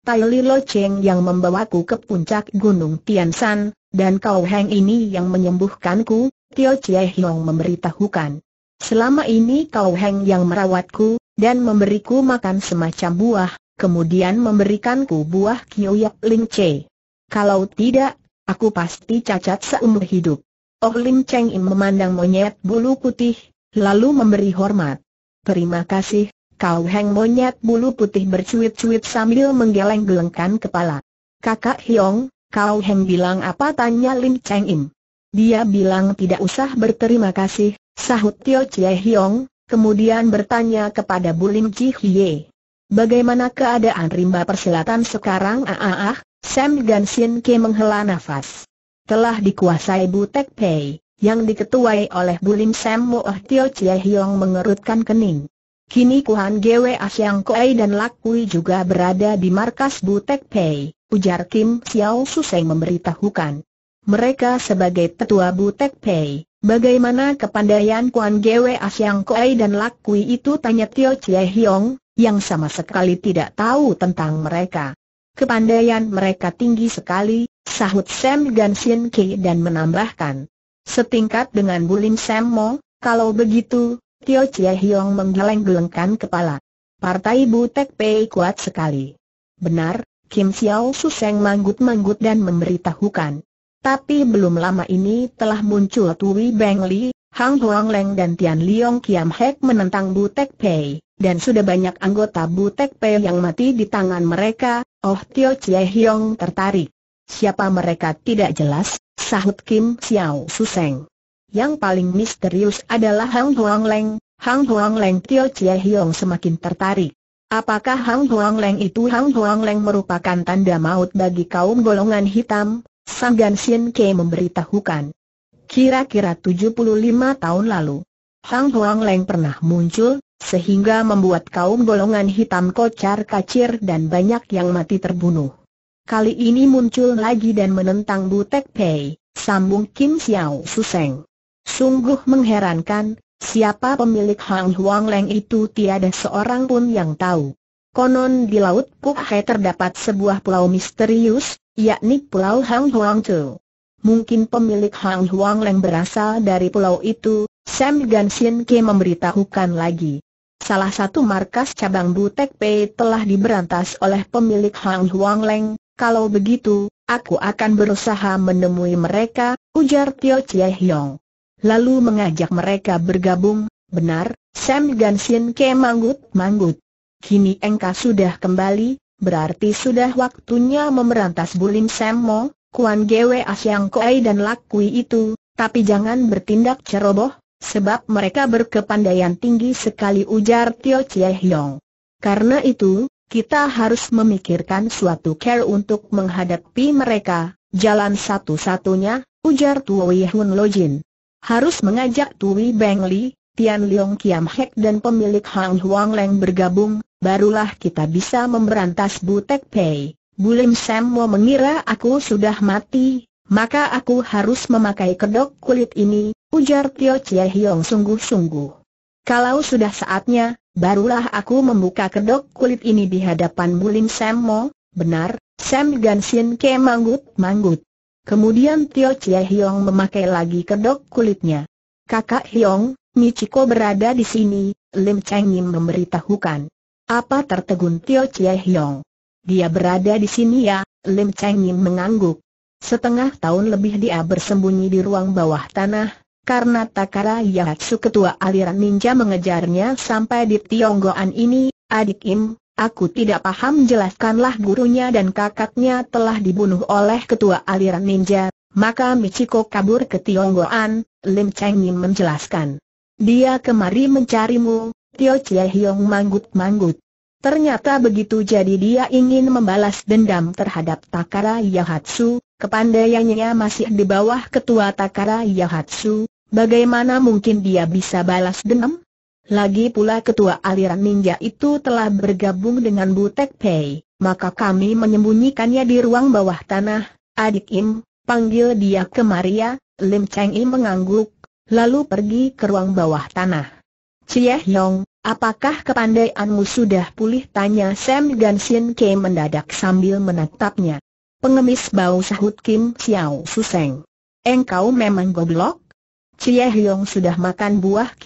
[SPEAKER 1] Tai Li Lo Cheng yang membawaku ke puncak Gunung Tian San, dan kau Heng ini yang menyembuhkanku, Tio Chie Hiong memberitahukan. Selama ini kau Heng yang merawatku, dan memberiku makan semacam buah, kemudian memberikanku buah Yap Lin Che. Kalau tidak, aku pasti cacat seumur hidup. Oh Lin Cheng Im memandang monyet bulu putih, lalu memberi hormat. Terima kasih, kau heng monyet bulu putih bercuit-cuit sambil menggeleng-gelengkan kepala. Kakak Hiong, kau heng bilang apa tanya Lim Cheng Im. Dia bilang tidak usah berterima kasih, sahut Tio Chie Hiong, kemudian bertanya kepada Bu Lin Chi Hye. Bagaimana keadaan rimba persilatan sekarang? Ah, ah, ah Sam Gansin Ke menghela nafas. Telah dikuasai Bu Tek Pei yang diketuai oleh Bulim Sam Moh Tio Chie Hiong mengerutkan kening. Kini Kuhan Gwe Asiang Koei dan Lakui juga berada di markas Butek Pei, ujar Kim Xiao Suseng memberitahukan. Mereka sebagai tetua Butek Pei, bagaimana kepandaian Kuan Gwe Asiang Koei dan Lakui itu tanya Tio Chie Hiong, yang sama sekali tidak tahu tentang mereka. Kepandaian mereka tinggi sekali, sahut Sam Gan Sien Ki dan menambahkan. Setingkat dengan Bulim Mo, kalau begitu, Tio Chie Hiong menggeleng-gelengkan kepala. Partai Butek Pei kuat sekali. Benar, Kim Xiao Suseng manggut-manggut dan memberitahukan. Tapi belum lama ini telah muncul Tui Beng Li, Hang Huang Leng dan Tian Liong Kiam Hek menentang Butek Pei, dan sudah banyak anggota Butek Pei yang mati di tangan mereka, Oh Tio Chie Hiong tertarik. Siapa mereka tidak jelas, sahut Kim Xiao Suseng. Yang paling misterius adalah Hang Huang Leng, Hang Huang Leng Tio Chie Hiong semakin tertarik. Apakah Hang Huang Leng itu Hang Huang Leng merupakan tanda maut bagi kaum golongan hitam? Sang Gan Xian Ke memberitahukan. Kira-kira 75 tahun lalu, Hang Huang Leng pernah muncul, sehingga membuat kaum golongan hitam kocar kacir dan banyak yang mati terbunuh kali ini muncul lagi dan menentang Butek Pei, sambung Kim Xiao Suseng. Sungguh mengherankan, siapa pemilik Hang Huang Leng itu tiada seorang pun yang tahu. Konon di Laut Puk Hai terdapat sebuah pulau misterius, yakni Pulau Hang Huang Chu. Mungkin pemilik Hang Huang Leng berasal dari pulau itu, Sam Gan Sin Ke memberitahukan lagi. Salah satu markas cabang Butek Pei telah diberantas oleh pemilik Hang Huang Leng, kalau begitu, aku akan berusaha menemui mereka, ujar Tio Chie Hiong. Lalu mengajak mereka bergabung, benar, Sam dan Sin Ke manggut-manggut. Kini engkau sudah kembali, berarti sudah waktunya memerantas Bulim Sam Mo, Kuan Gwe Asyang Koei dan Kui itu, tapi jangan bertindak ceroboh, sebab mereka berkepandaian tinggi sekali ujar Tio Chie Hiong. Karena itu, kita harus memikirkan suatu care untuk menghadapi mereka, jalan satu-satunya, ujar Tui Hun Lojin. Harus mengajak Tui Beng Li, Tian Leong Kiam Hek dan pemilik Hang Huang Leng bergabung, barulah kita bisa memberantas Butek Pei. Bulim Sam mau mengira aku sudah mati, maka aku harus memakai kedok kulit ini, ujar Tio Chie Hiong sungguh-sungguh. Kalau sudah saatnya, barulah aku membuka kedok kulit ini di hadapan Bulim Mo. benar, Sam Gansin ke manggut-manggut. Kemudian Tio Chie Hiong memakai lagi kedok kulitnya. Kakak Hiong, Michiko berada di sini, Lim Cheng Yim memberitahukan. Apa tertegun Tio Chie Hiong? Dia berada di sini ya, Lim Cheng Yim mengangguk. Setengah tahun lebih dia bersembunyi di ruang bawah tanah, karena Takara Yahatsu ketua aliran ninja mengejarnya sampai di Tionggoan ini, adik Im, aku tidak paham jelaskanlah gurunya dan kakaknya telah dibunuh oleh ketua aliran ninja, maka Michiko kabur ke Tionggoan, Lim Cheng Yim menjelaskan. Dia kemari mencarimu, Tio Chie Hiong manggut-manggut. Ternyata begitu jadi dia ingin membalas dendam terhadap Takara Yahatsu, kepandaiannya masih di bawah ketua Takara Yahatsu, Bagaimana mungkin dia bisa balas dendam? Lagi pula ketua aliran ninja itu telah bergabung dengan Butek Pei, maka kami menyembunyikannya di ruang bawah tanah. Adik Im, panggil dia ke Maria. Lim Cheng Im mengangguk, lalu pergi ke ruang bawah tanah. Cie Yong, apakah kepandaianmu sudah pulih? Tanya Sam Sin Ke mendadak sambil menatapnya. Pengemis bau sahut Kim Xiao Suseng. Engkau memang goblok? Cie Hyong sudah makan buah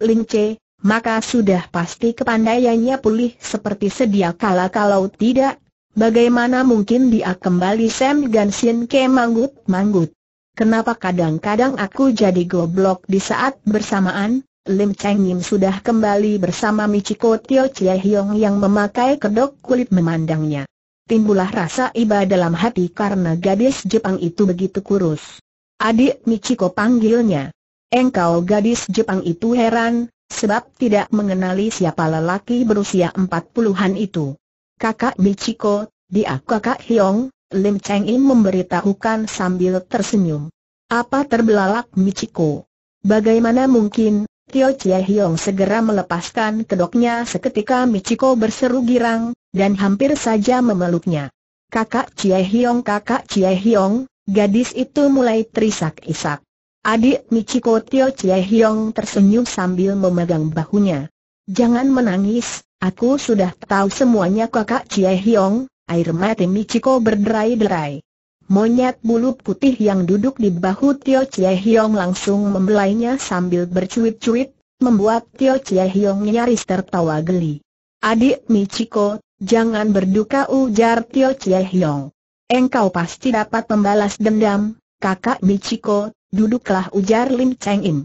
[SPEAKER 1] Ling Che, maka sudah pasti kepandaiannya pulih seperti sedia kala kalau tidak, bagaimana mungkin dia kembali Sam Gansin ke manggut-manggut. Kenapa kadang-kadang aku jadi goblok di saat bersamaan? Lim Cheng Yim sudah kembali bersama Michiko Tio Chie Hyong yang memakai kedok kulit memandangnya. Timbulah rasa iba dalam hati karena gadis Jepang itu begitu kurus. Adik Michiko panggilnya. Engkau gadis Jepang itu heran, sebab tidak mengenali siapa lelaki berusia empat puluhan itu. Kakak Michiko, dia kakak Hyong, Lim Cheng Im memberitahukan sambil tersenyum. Apa terbelalak Michiko? Bagaimana mungkin, Tio Chie Hyong segera melepaskan kedoknya seketika Michiko berseru girang, dan hampir saja memeluknya. Kakak Chie Hyong kakak Chie Hyong, gadis itu mulai terisak-isak. Adik Michiko Tio Chie Hiong tersenyum sambil memegang bahunya. Jangan menangis, aku sudah tahu semuanya kakak Chie Hiong, air mata Michiko berderai-derai. Monyet bulu putih yang duduk di bahu Tio Chie Hiong langsung membelainya sambil bercuit-cuit, membuat Tio Chie Hiong nyaris tertawa geli. Adik Michiko, jangan berduka ujar Tio Chie Hiong. Engkau pasti dapat membalas dendam, kakak Michiko, Duduklah ujar Lim Cheng In.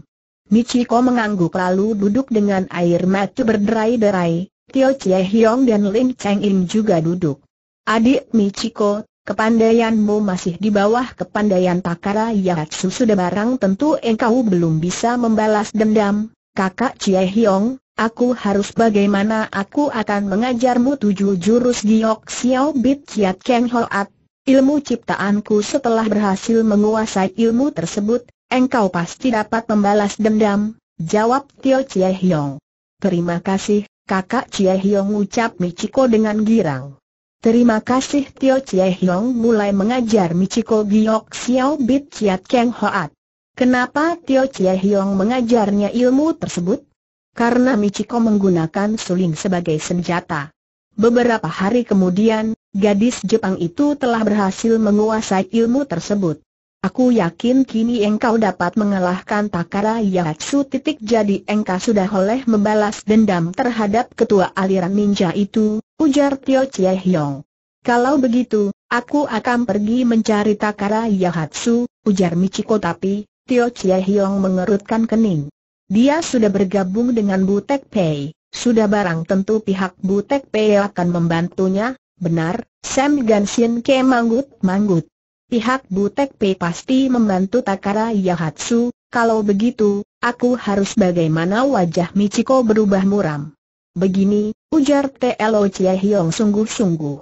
[SPEAKER 1] Michiko mengangguk lalu duduk dengan air mata berderai-derai, Tio Chie Hiong dan Lim Cheng In juga duduk. Adik Michiko, kepandaianmu masih di bawah kepandaian Takara Yahatsu sudah barang tentu engkau belum bisa membalas dendam, kakak Chie Hiong, Aku harus bagaimana aku akan mengajarmu tujuh jurus giok xiao bit Chiat keng hoat, ilmu ciptaanku setelah berhasil menguasai ilmu tersebut, engkau pasti dapat membalas dendam, jawab Tio Chie Hiong. Terima kasih, kakak Chie Hiong ucap Michiko dengan girang. Terima kasih Tio Chie Hiong mulai mengajar Michiko Giok Xiao Bit Chiat Keng Hoat. Kenapa Tio Chie Hiong mengajarnya ilmu tersebut? Karena Michiko menggunakan suling sebagai senjata. Beberapa hari kemudian, Gadis Jepang itu telah berhasil menguasai ilmu tersebut. Aku yakin kini engkau dapat mengalahkan Takara Yatsu titik jadi engkau sudah boleh membalas dendam terhadap ketua aliran ninja itu, ujar Tio Chie Hyong. Kalau begitu, aku akan pergi mencari Takara Yatsu, ujar Michiko tapi, Tio Chie Hyong mengerutkan kening. Dia sudah bergabung dengan Butek Pei, sudah barang tentu pihak Butek Pei akan membantunya, Benar, Sam Ganshin ke manggut-manggut. Pihak Butek P pasti membantu Takara Yahatsu, kalau begitu, aku harus bagaimana wajah Michiko berubah muram. Begini, ujar T.L.O. Chia sungguh-sungguh.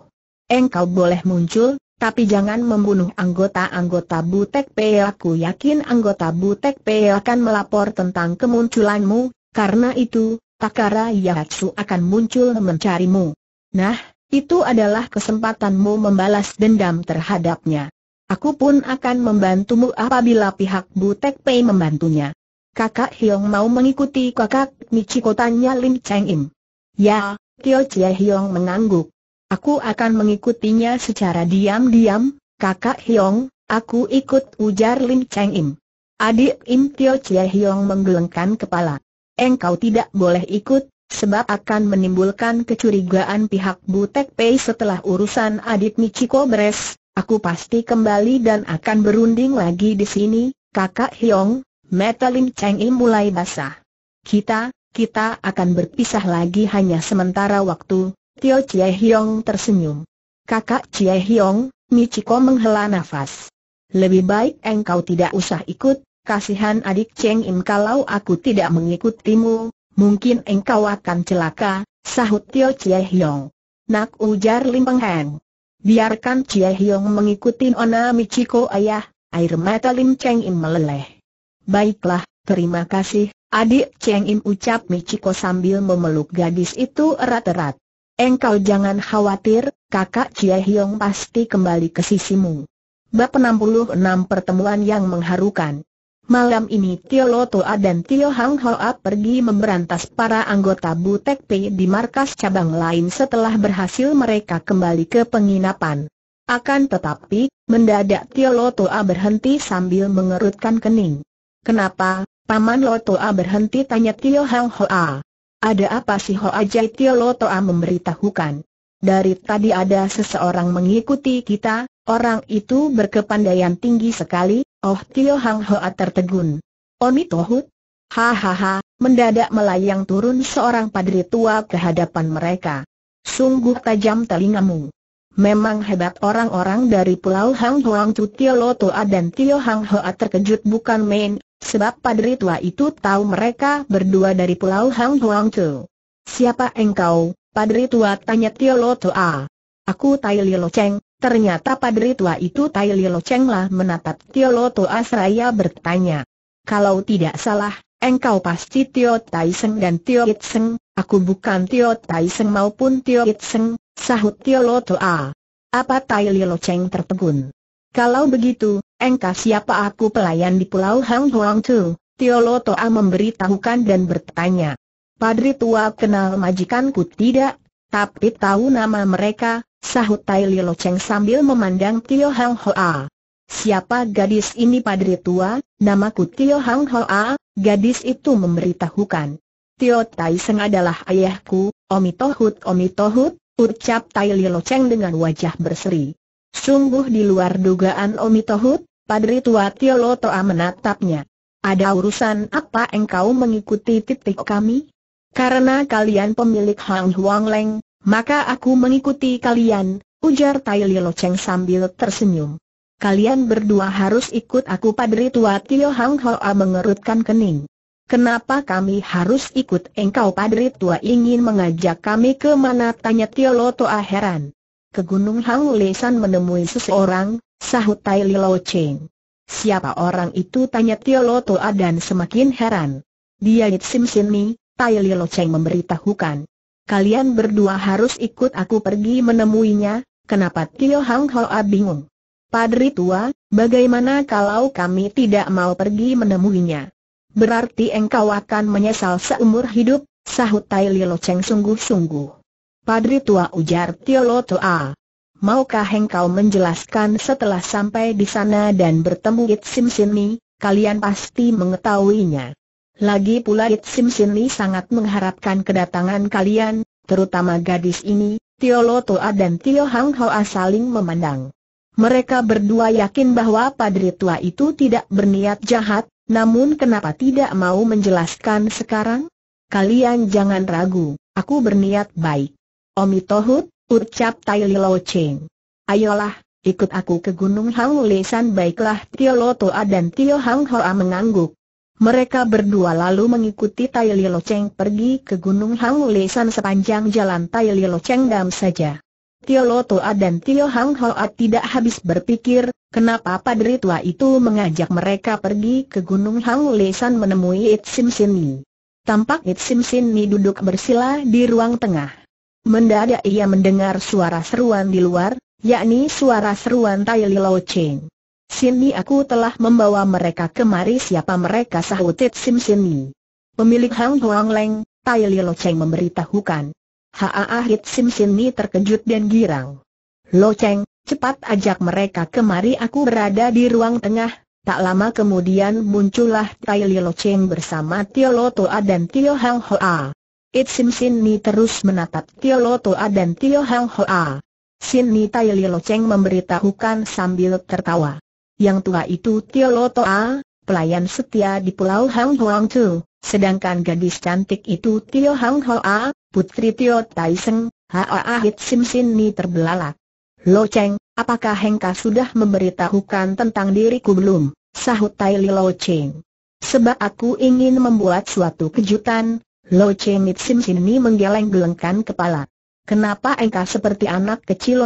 [SPEAKER 1] Engkau boleh muncul, tapi jangan membunuh anggota-anggota Butek P. Aku yakin anggota Butek P akan melapor tentang kemunculanmu, karena itu, Takara Yahatsu akan muncul mencarimu. Nah, itu adalah kesempatanmu membalas dendam terhadapnya. Aku pun akan membantumu apabila pihak Butek Pei membantunya. Kakak Hiong mau mengikuti kakak Michiko tanya Lim Cheng Im. Ya, Tio Chie Hiong mengangguk. Aku akan mengikutinya secara diam-diam, kakak Hiong. aku ikut ujar Lim Cheng Im. Adik Im Tio Chie Hiong menggelengkan kepala. Engkau tidak boleh ikut, sebab akan menimbulkan kecurigaan pihak Butek Pei setelah urusan adik Michiko beres, aku pasti kembali dan akan berunding lagi di sini, kakak Hyong, mata Lim Cheng Im mulai basah. Kita, kita akan berpisah lagi hanya sementara waktu, Tio Chie Hyong tersenyum. Kakak Chie Hyong, Michiko menghela nafas. Lebih baik engkau tidak usah ikut, kasihan adik Cheng Im kalau aku tidak mengikutimu, mungkin engkau akan celaka, sahut Tio Chie Hiong. Nak ujar Lim Peng Heng. Biarkan Chie Hiong mengikuti Ona Michiko ayah, air mata Lim Cheng Im meleleh. Baiklah, terima kasih, adik Cheng Im ucap Michiko sambil memeluk gadis itu erat-erat. Engkau jangan khawatir, kakak Chie Hiong pasti kembali ke sisimu. Bab 66 Pertemuan yang mengharukan Malam ini Tio Lotoa dan Tio Hang Hoa pergi memberantas para anggota Butek P di markas cabang lain setelah berhasil mereka kembali ke penginapan. Akan tetapi, mendadak Tio Lotoa berhenti sambil mengerutkan kening. Kenapa, Paman Lotoa berhenti tanya Tio Hang Hoa. Ada apa sih Ho Jai Tio Lotoa memberitahukan? Dari tadi ada seseorang mengikuti kita, orang itu berkepandaian tinggi sekali, Oh Tio Hang Hoa tertegun. Oni Tohut? Hahaha, mendadak melayang turun seorang padri tua ke hadapan mereka. Sungguh tajam telingamu. Memang hebat orang-orang dari Pulau Hang Hoang Tu Tio Toa dan Tio Hang Hoa terkejut bukan main, sebab padri tua itu tahu mereka berdua dari Pulau Hang Hoang Tu. Siapa engkau, padri tua tanya Tio Toa? Aku Tai Lo Cheng, Ternyata padri tua itu Tai Cheng lah menatap Tio Lo Toa seraya bertanya. Kalau tidak salah, engkau pasti Tio Tai Seng dan Tio It Seng, aku bukan Tio Tai Seng maupun Tio It Seng, sahut Tio Lo Toa. Apa Tai Lo Cheng tertegun? Kalau begitu, engkau siapa aku pelayan di Pulau Hang Huang Tu? Tio Lo A memberitahukan dan bertanya. Padri tua kenal majikanku tidak, tapi tahu nama mereka, Sahut Tai Lilo Cheng sambil memandang Tio Hang Hoa. Siapa gadis ini padri tua, namaku Tio Hang Hoa, gadis itu memberitahukan. Tio Tai Seng adalah ayahku, Omi Tohut Omi Tohut, ucap Tai Lilo Cheng dengan wajah berseri. Sungguh di luar dugaan Omi Tohut, padri tua Tio Lo Toa menatapnya. Ada urusan apa engkau mengikuti titik kami? Karena kalian pemilik Hang Huang Leng, maka aku mengikuti kalian, ujar Tai Lo Cheng sambil tersenyum. Kalian berdua harus ikut aku padri tua Tio Hang Hoa mengerutkan kening. Kenapa kami harus ikut engkau padri tua ingin mengajak kami ke mana tanya Tio Lotoa heran. Ke Gunung Hang Lesan menemui seseorang, sahut Tai Lo Cheng. Siapa orang itu tanya Tio Lotoa dan semakin heran. Dia Yit Sim Sini, Tai Lo Cheng memberitahukan kalian berdua harus ikut aku pergi menemuinya, kenapa Tio Hang Hoa bingung? Padri tua, bagaimana kalau kami tidak mau pergi menemuinya? Berarti engkau akan menyesal seumur hidup, sahut Tai Lilo Cheng sungguh-sungguh. Padri tua ujar Tio Lo Maukah engkau menjelaskan setelah sampai di sana dan bertemu It Sim Mi, kalian pasti mengetahuinya. Lagi pula It Sim Sin Li sangat mengharapkan kedatangan kalian, terutama gadis ini, Tio Lo Toa dan Tio Hang Hoa saling memandang. Mereka berdua yakin bahwa padri tua itu tidak berniat jahat, namun kenapa tidak mau menjelaskan sekarang? Kalian jangan ragu, aku berniat baik. Omi Tohut, ucap Tai Lo Cheng. Ayolah, ikut aku ke Gunung Hang Lisan baiklah Tio Lo Toa dan Tio Hang Hoa mengangguk. Mereka berdua lalu mengikuti Tai Lo Cheng pergi ke Gunung Hang Lesan sepanjang jalan Tai Lo Cheng dam saja. Tio Toa dan Tio Hang Hoa tidak habis berpikir, kenapa padri tua itu mengajak mereka pergi ke Gunung Hang Lesan menemui It Sim Ni. Tampak It Sim Ni duduk bersila di ruang tengah. Mendadak ia mendengar suara seruan di luar, yakni suara seruan Tai Lo Cheng. Sini aku telah membawa mereka kemari siapa mereka sahut Sim Sini. Pemilik Hang Huang Leng, Tai Li Lo Cheng memberitahukan. Haa Hit Sim Sini terkejut dan girang. Lo Cheng, cepat ajak mereka kemari aku berada di ruang tengah. Tak lama kemudian muncullah Tai Li Lo Cheng bersama Tio Lo Toa dan Tio Hang Hoa. It Sim Sini terus menatap Tio Lo Toa dan Tio Hang Hoa. Sini Tai Li Lo Cheng memberitahukan sambil tertawa yang tua itu Tio Loto A, pelayan setia di Pulau Hang Huang Tu, sedangkan gadis cantik itu Tio Hang A, putri Tio Tai Seng, Haa Hit Sim Sin Ni terbelalak. Lo Cheng, apakah Hengka sudah memberitahukan tentang diriku belum? Sahut Tai Li Lo Cheng. Sebab aku ingin membuat suatu kejutan, Lo Cheng Hit Sim Sin Ni menggeleng-gelengkan kepala. Kenapa engkau seperti anak kecil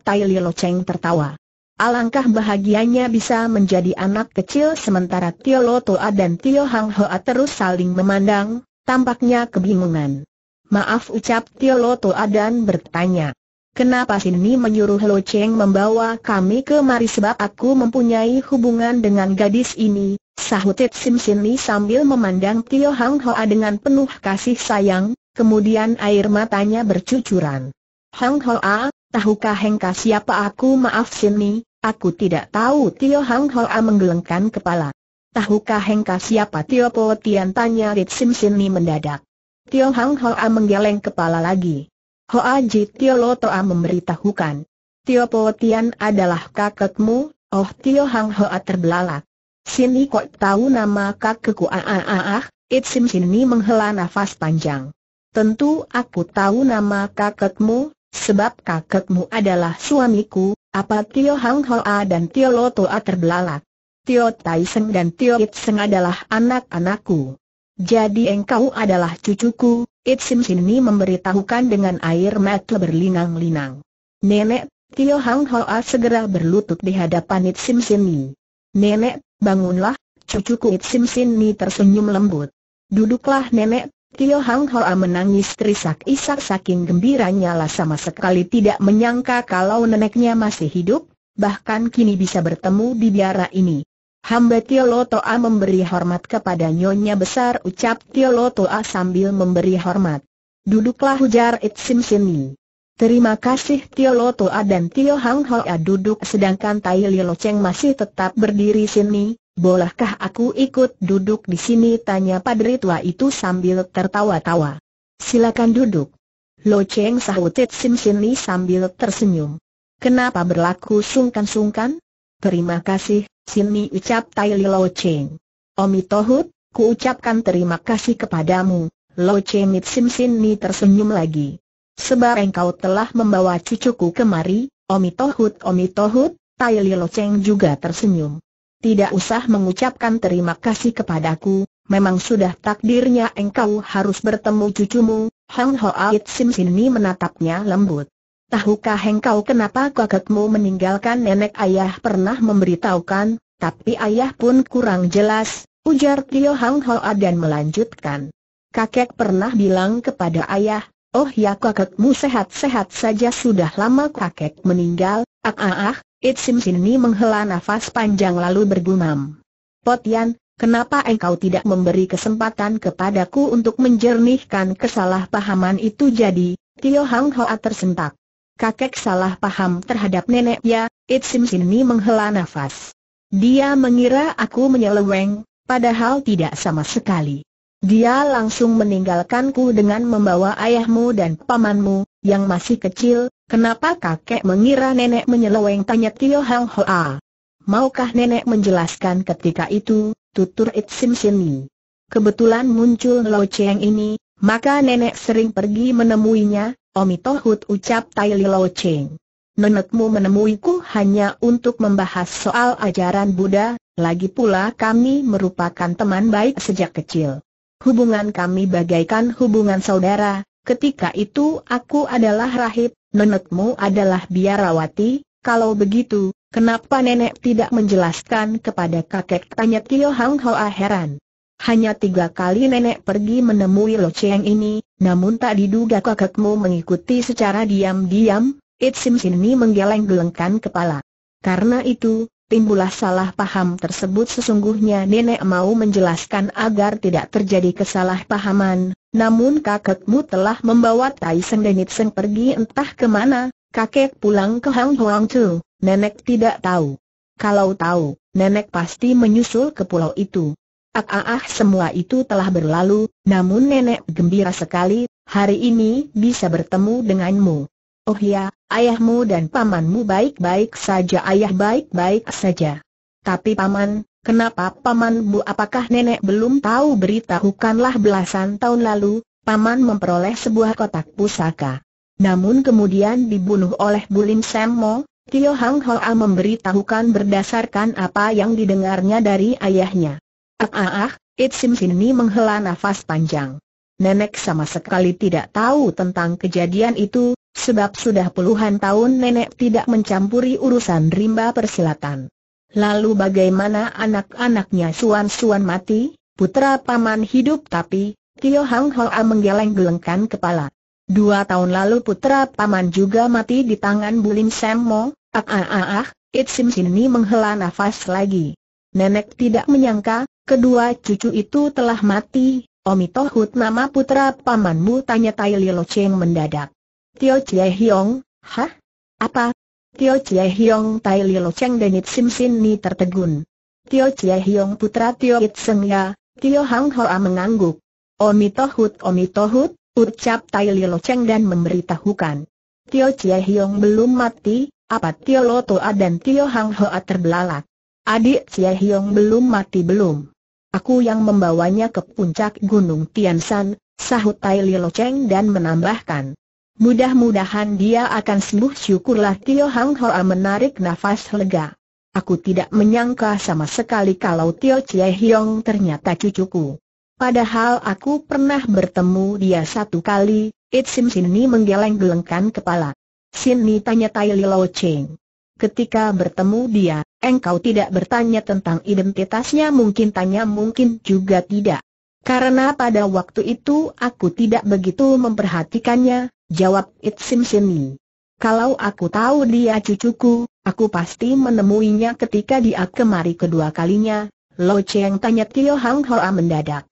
[SPEAKER 1] Tai Li Lo Cheng tertawa? Alangkah bahagianya bisa menjadi anak kecil sementara Tio Lotoa dan Tio Hang Hoa terus saling memandang, tampaknya kebingungan. Maaf ucap Tio Lotoa dan bertanya. Kenapa sini menyuruh Lo Cheng membawa kami ke mari sebab aku mempunyai hubungan dengan gadis ini, sahut Sim Sini sambil memandang Tio Hang Hoa dengan penuh kasih sayang, kemudian air matanya bercucuran. Hang Hoa, tahukah Hengka siapa aku maaf sini, Aku tidak tahu Tio Hang Hoa menggelengkan kepala. Tahukah Hengka siapa Tio Po Tian tanya Rit Sim Ni mendadak. Tio Hang Hoa menggeleng kepala lagi. Hoa Ji Tio Lo Toa memberitahukan. Tio Po Tian adalah kakekmu, oh Tio Hang Hoa terbelalak. Sini kok tahu nama kakekku ah ah ah, ah. It Sim menghela nafas panjang. Tentu aku tahu nama kakekmu, sebab kakekmu adalah suamiku, apa Tio Hang Hoa dan Tio Lo Toa terbelalak? Tio Seng dan Tio Seng adalah anak-anakku. Jadi engkau adalah cucuku, Itsim sini memberitahukan dengan air mata berlinang-linang. Nenek, Tio Hang Hoa segera berlutut di hadapan Itsim sini. Nenek, bangunlah, cucuku Itsim sini tersenyum lembut. Duduklah nenek, Tio Hang Hoa menangis terisak-isak saking gembiranya lah sama sekali tidak menyangka kalau neneknya masih hidup, bahkan kini bisa bertemu di biara ini. Hamba Tio Lotoa memberi hormat kepada nyonya besar ucap Tio Lotoa sambil memberi hormat. Duduklah hujar It Sim sini. Terima kasih Tio Lotoa dan Tio Hang Hoa duduk sedangkan Tai Lo Cheng masih tetap berdiri sini, Bolehkah aku ikut duduk di sini? Tanya padri tua itu sambil tertawa-tawa. Silakan duduk. Lo Cheng sahutit Sim ni sambil tersenyum. Kenapa berlaku sungkan-sungkan? Terima kasih, Sinli ucap Tai Lo Cheng. Omi Tohut, ku ucapkan terima kasih kepadamu. Lo Cheng Mit Sim ni tersenyum lagi. Sebab engkau telah membawa cucuku kemari, Omi Tohut Omi Tohut, Tai Lo Cheng juga tersenyum tidak usah mengucapkan terima kasih kepadaku, memang sudah takdirnya engkau harus bertemu cucumu, Hang It Sim Sini menatapnya lembut. Tahukah engkau kenapa kakekmu meninggalkan nenek ayah pernah memberitahukan, tapi ayah pun kurang jelas, ujar Tio Hang Hoa dan melanjutkan. Kakek pernah bilang kepada ayah, oh ya kakekmu sehat-sehat saja sudah lama kakek meninggal, ah ah ah, It Sim Sini menghela nafas panjang lalu bergumam. Potian, kenapa engkau tidak memberi kesempatan kepadaku untuk menjernihkan kesalahpahaman itu jadi, Tio Hang Hoa tersentak. Kakek salah paham terhadap nenek ya. It Sim Sini menghela nafas. Dia mengira aku menyeleweng, padahal tidak sama sekali. Dia langsung meninggalkanku dengan membawa ayahmu dan pamanmu, yang masih kecil, kenapa kakek mengira nenek menyeleweng tanya Tio Hang Hoa. Maukah nenek menjelaskan ketika itu, tutur It Sim Sini. Kebetulan muncul Lo Cheng ini, maka nenek sering pergi menemuinya, Omi Tohut ucap Tai Li Lo Cheng. Nenekmu menemuiku hanya untuk membahas soal ajaran Buddha, lagi pula kami merupakan teman baik sejak kecil. Hubungan kami bagaikan hubungan saudara, ketika itu aku adalah rahib, nenekmu adalah biarawati, kalau begitu, kenapa nenek tidak menjelaskan kepada kakek tanya Tio Hang Hoa heran. Hanya tiga kali nenek pergi menemui Lo Cheng ini, namun tak diduga kakekmu mengikuti secara diam-diam, It Sim Sini menggeleng-gelengkan kepala. Karena itu, Timbulah salah paham tersebut sesungguhnya nenek mau menjelaskan agar tidak terjadi kesalahpahaman, namun kakekmu telah membawa Tai Seng Nit Seng pergi entah kemana, kakek pulang ke Hang Huang Tu, nenek tidak tahu. Kalau tahu, nenek pasti menyusul ke pulau itu. Ah, ah, ah semua itu telah berlalu, namun nenek gembira sekali, hari ini bisa bertemu denganmu. Oh ya, Ayahmu dan pamanmu baik-baik saja ayah baik-baik saja. Tapi paman, kenapa pamanmu apakah nenek belum tahu beritahukanlah belasan tahun lalu, paman memperoleh sebuah kotak pusaka. Namun kemudian dibunuh oleh Bulim Semmo, Tio Hang Hoa memberitahukan berdasarkan apa yang didengarnya dari ayahnya. Ah ah ah, It Sim Sini menghela nafas panjang. Nenek sama sekali tidak tahu tentang kejadian itu, sebab sudah puluhan tahun nenek tidak mencampuri urusan rimba persilatan. Lalu bagaimana anak-anaknya suan-suan mati, putra paman hidup tapi, Tio Hang Hoa menggeleng-gelengkan kepala. Dua tahun lalu putra paman juga mati di tangan Bulim Semmo, ah ah ah ah, Sim Sini menghela nafas lagi. Nenek tidak menyangka, kedua cucu itu telah mati, Omitohut nama putra pamanmu tanya Tai Lilo Cheng mendadak. Tio Chie Hiong, hah? Apa? Tio Chie Hiong Tai Lo Cheng dan It Sim Sin Ni tertegun. Tio Chie Hiong putra Tio It Seng Ya, Tio Hang Hoa mengangguk. Omi Tohut Omi Tohut, ucap Tai Lo Cheng dan memberitahukan. Tio Chie Hiong belum mati, apa Tio Lo A dan Tio Hang Hoa terbelalak. Adik Chie Hiong belum mati belum. Aku yang membawanya ke puncak Gunung Tian San, sahut Tai Lo Cheng dan menambahkan. Mudah-mudahan dia akan sembuh syukurlah Tio Hang Hoa menarik nafas lega. Aku tidak menyangka sama sekali kalau Tio Chie Hiong ternyata cucuku. Padahal aku pernah bertemu dia satu kali, It Sim Sini menggeleng-gelengkan kepala. Sini tanya Tai Lilo Cheng. Ketika bertemu dia, engkau tidak bertanya tentang identitasnya mungkin tanya mungkin juga tidak. Karena pada waktu itu aku tidak begitu memperhatikannya, Jawab It Sim Simi. Kalau aku tahu dia cucuku, aku pasti menemuinya ketika dia kemari kedua kalinya. Lo Cheng tanya Tio Hang Hoa mendadak.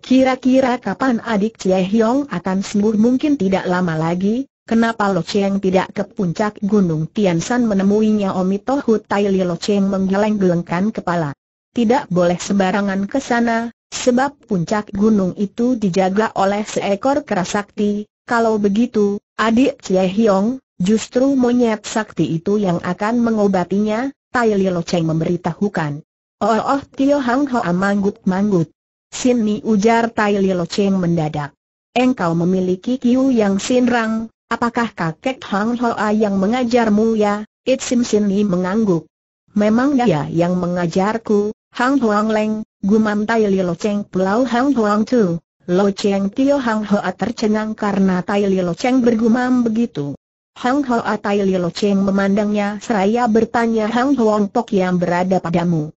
[SPEAKER 1] Kira-kira kapan adik Cie Hiong akan sembuh mungkin tidak lama lagi, kenapa Lo Cheng tidak ke puncak Gunung Tian Tiansan menemuinya Omito Tai Li Lo Cheng menggeleng-gelengkan kepala. Tidak boleh sembarangan ke sana, sebab puncak gunung itu dijaga oleh seekor kerasakti, kalau begitu, adik Cie Hiong, justru monyet sakti itu yang akan mengobatinya, Tai Lo Cheng memberitahukan. Oh, oh Tio Hang Hoa manggut-manggut. Sini ujar Tai Lo Cheng mendadak. Engkau memiliki kiu yang sinrang, apakah kakek Hang Hoa yang mengajarmu ya? It Sim Simi mengangguk. Memang dia yang mengajarku, Hang Huang Leng, gumam Tai Lo Cheng Pulau Hang Huang Tu. Lo Cheng Tio Hang Hoa tercengang karena Tai Li Lo Cheng bergumam begitu. Hang Hoa Tai Li Lo Cheng memandangnya seraya bertanya Hang Huang Pok yang berada padamu.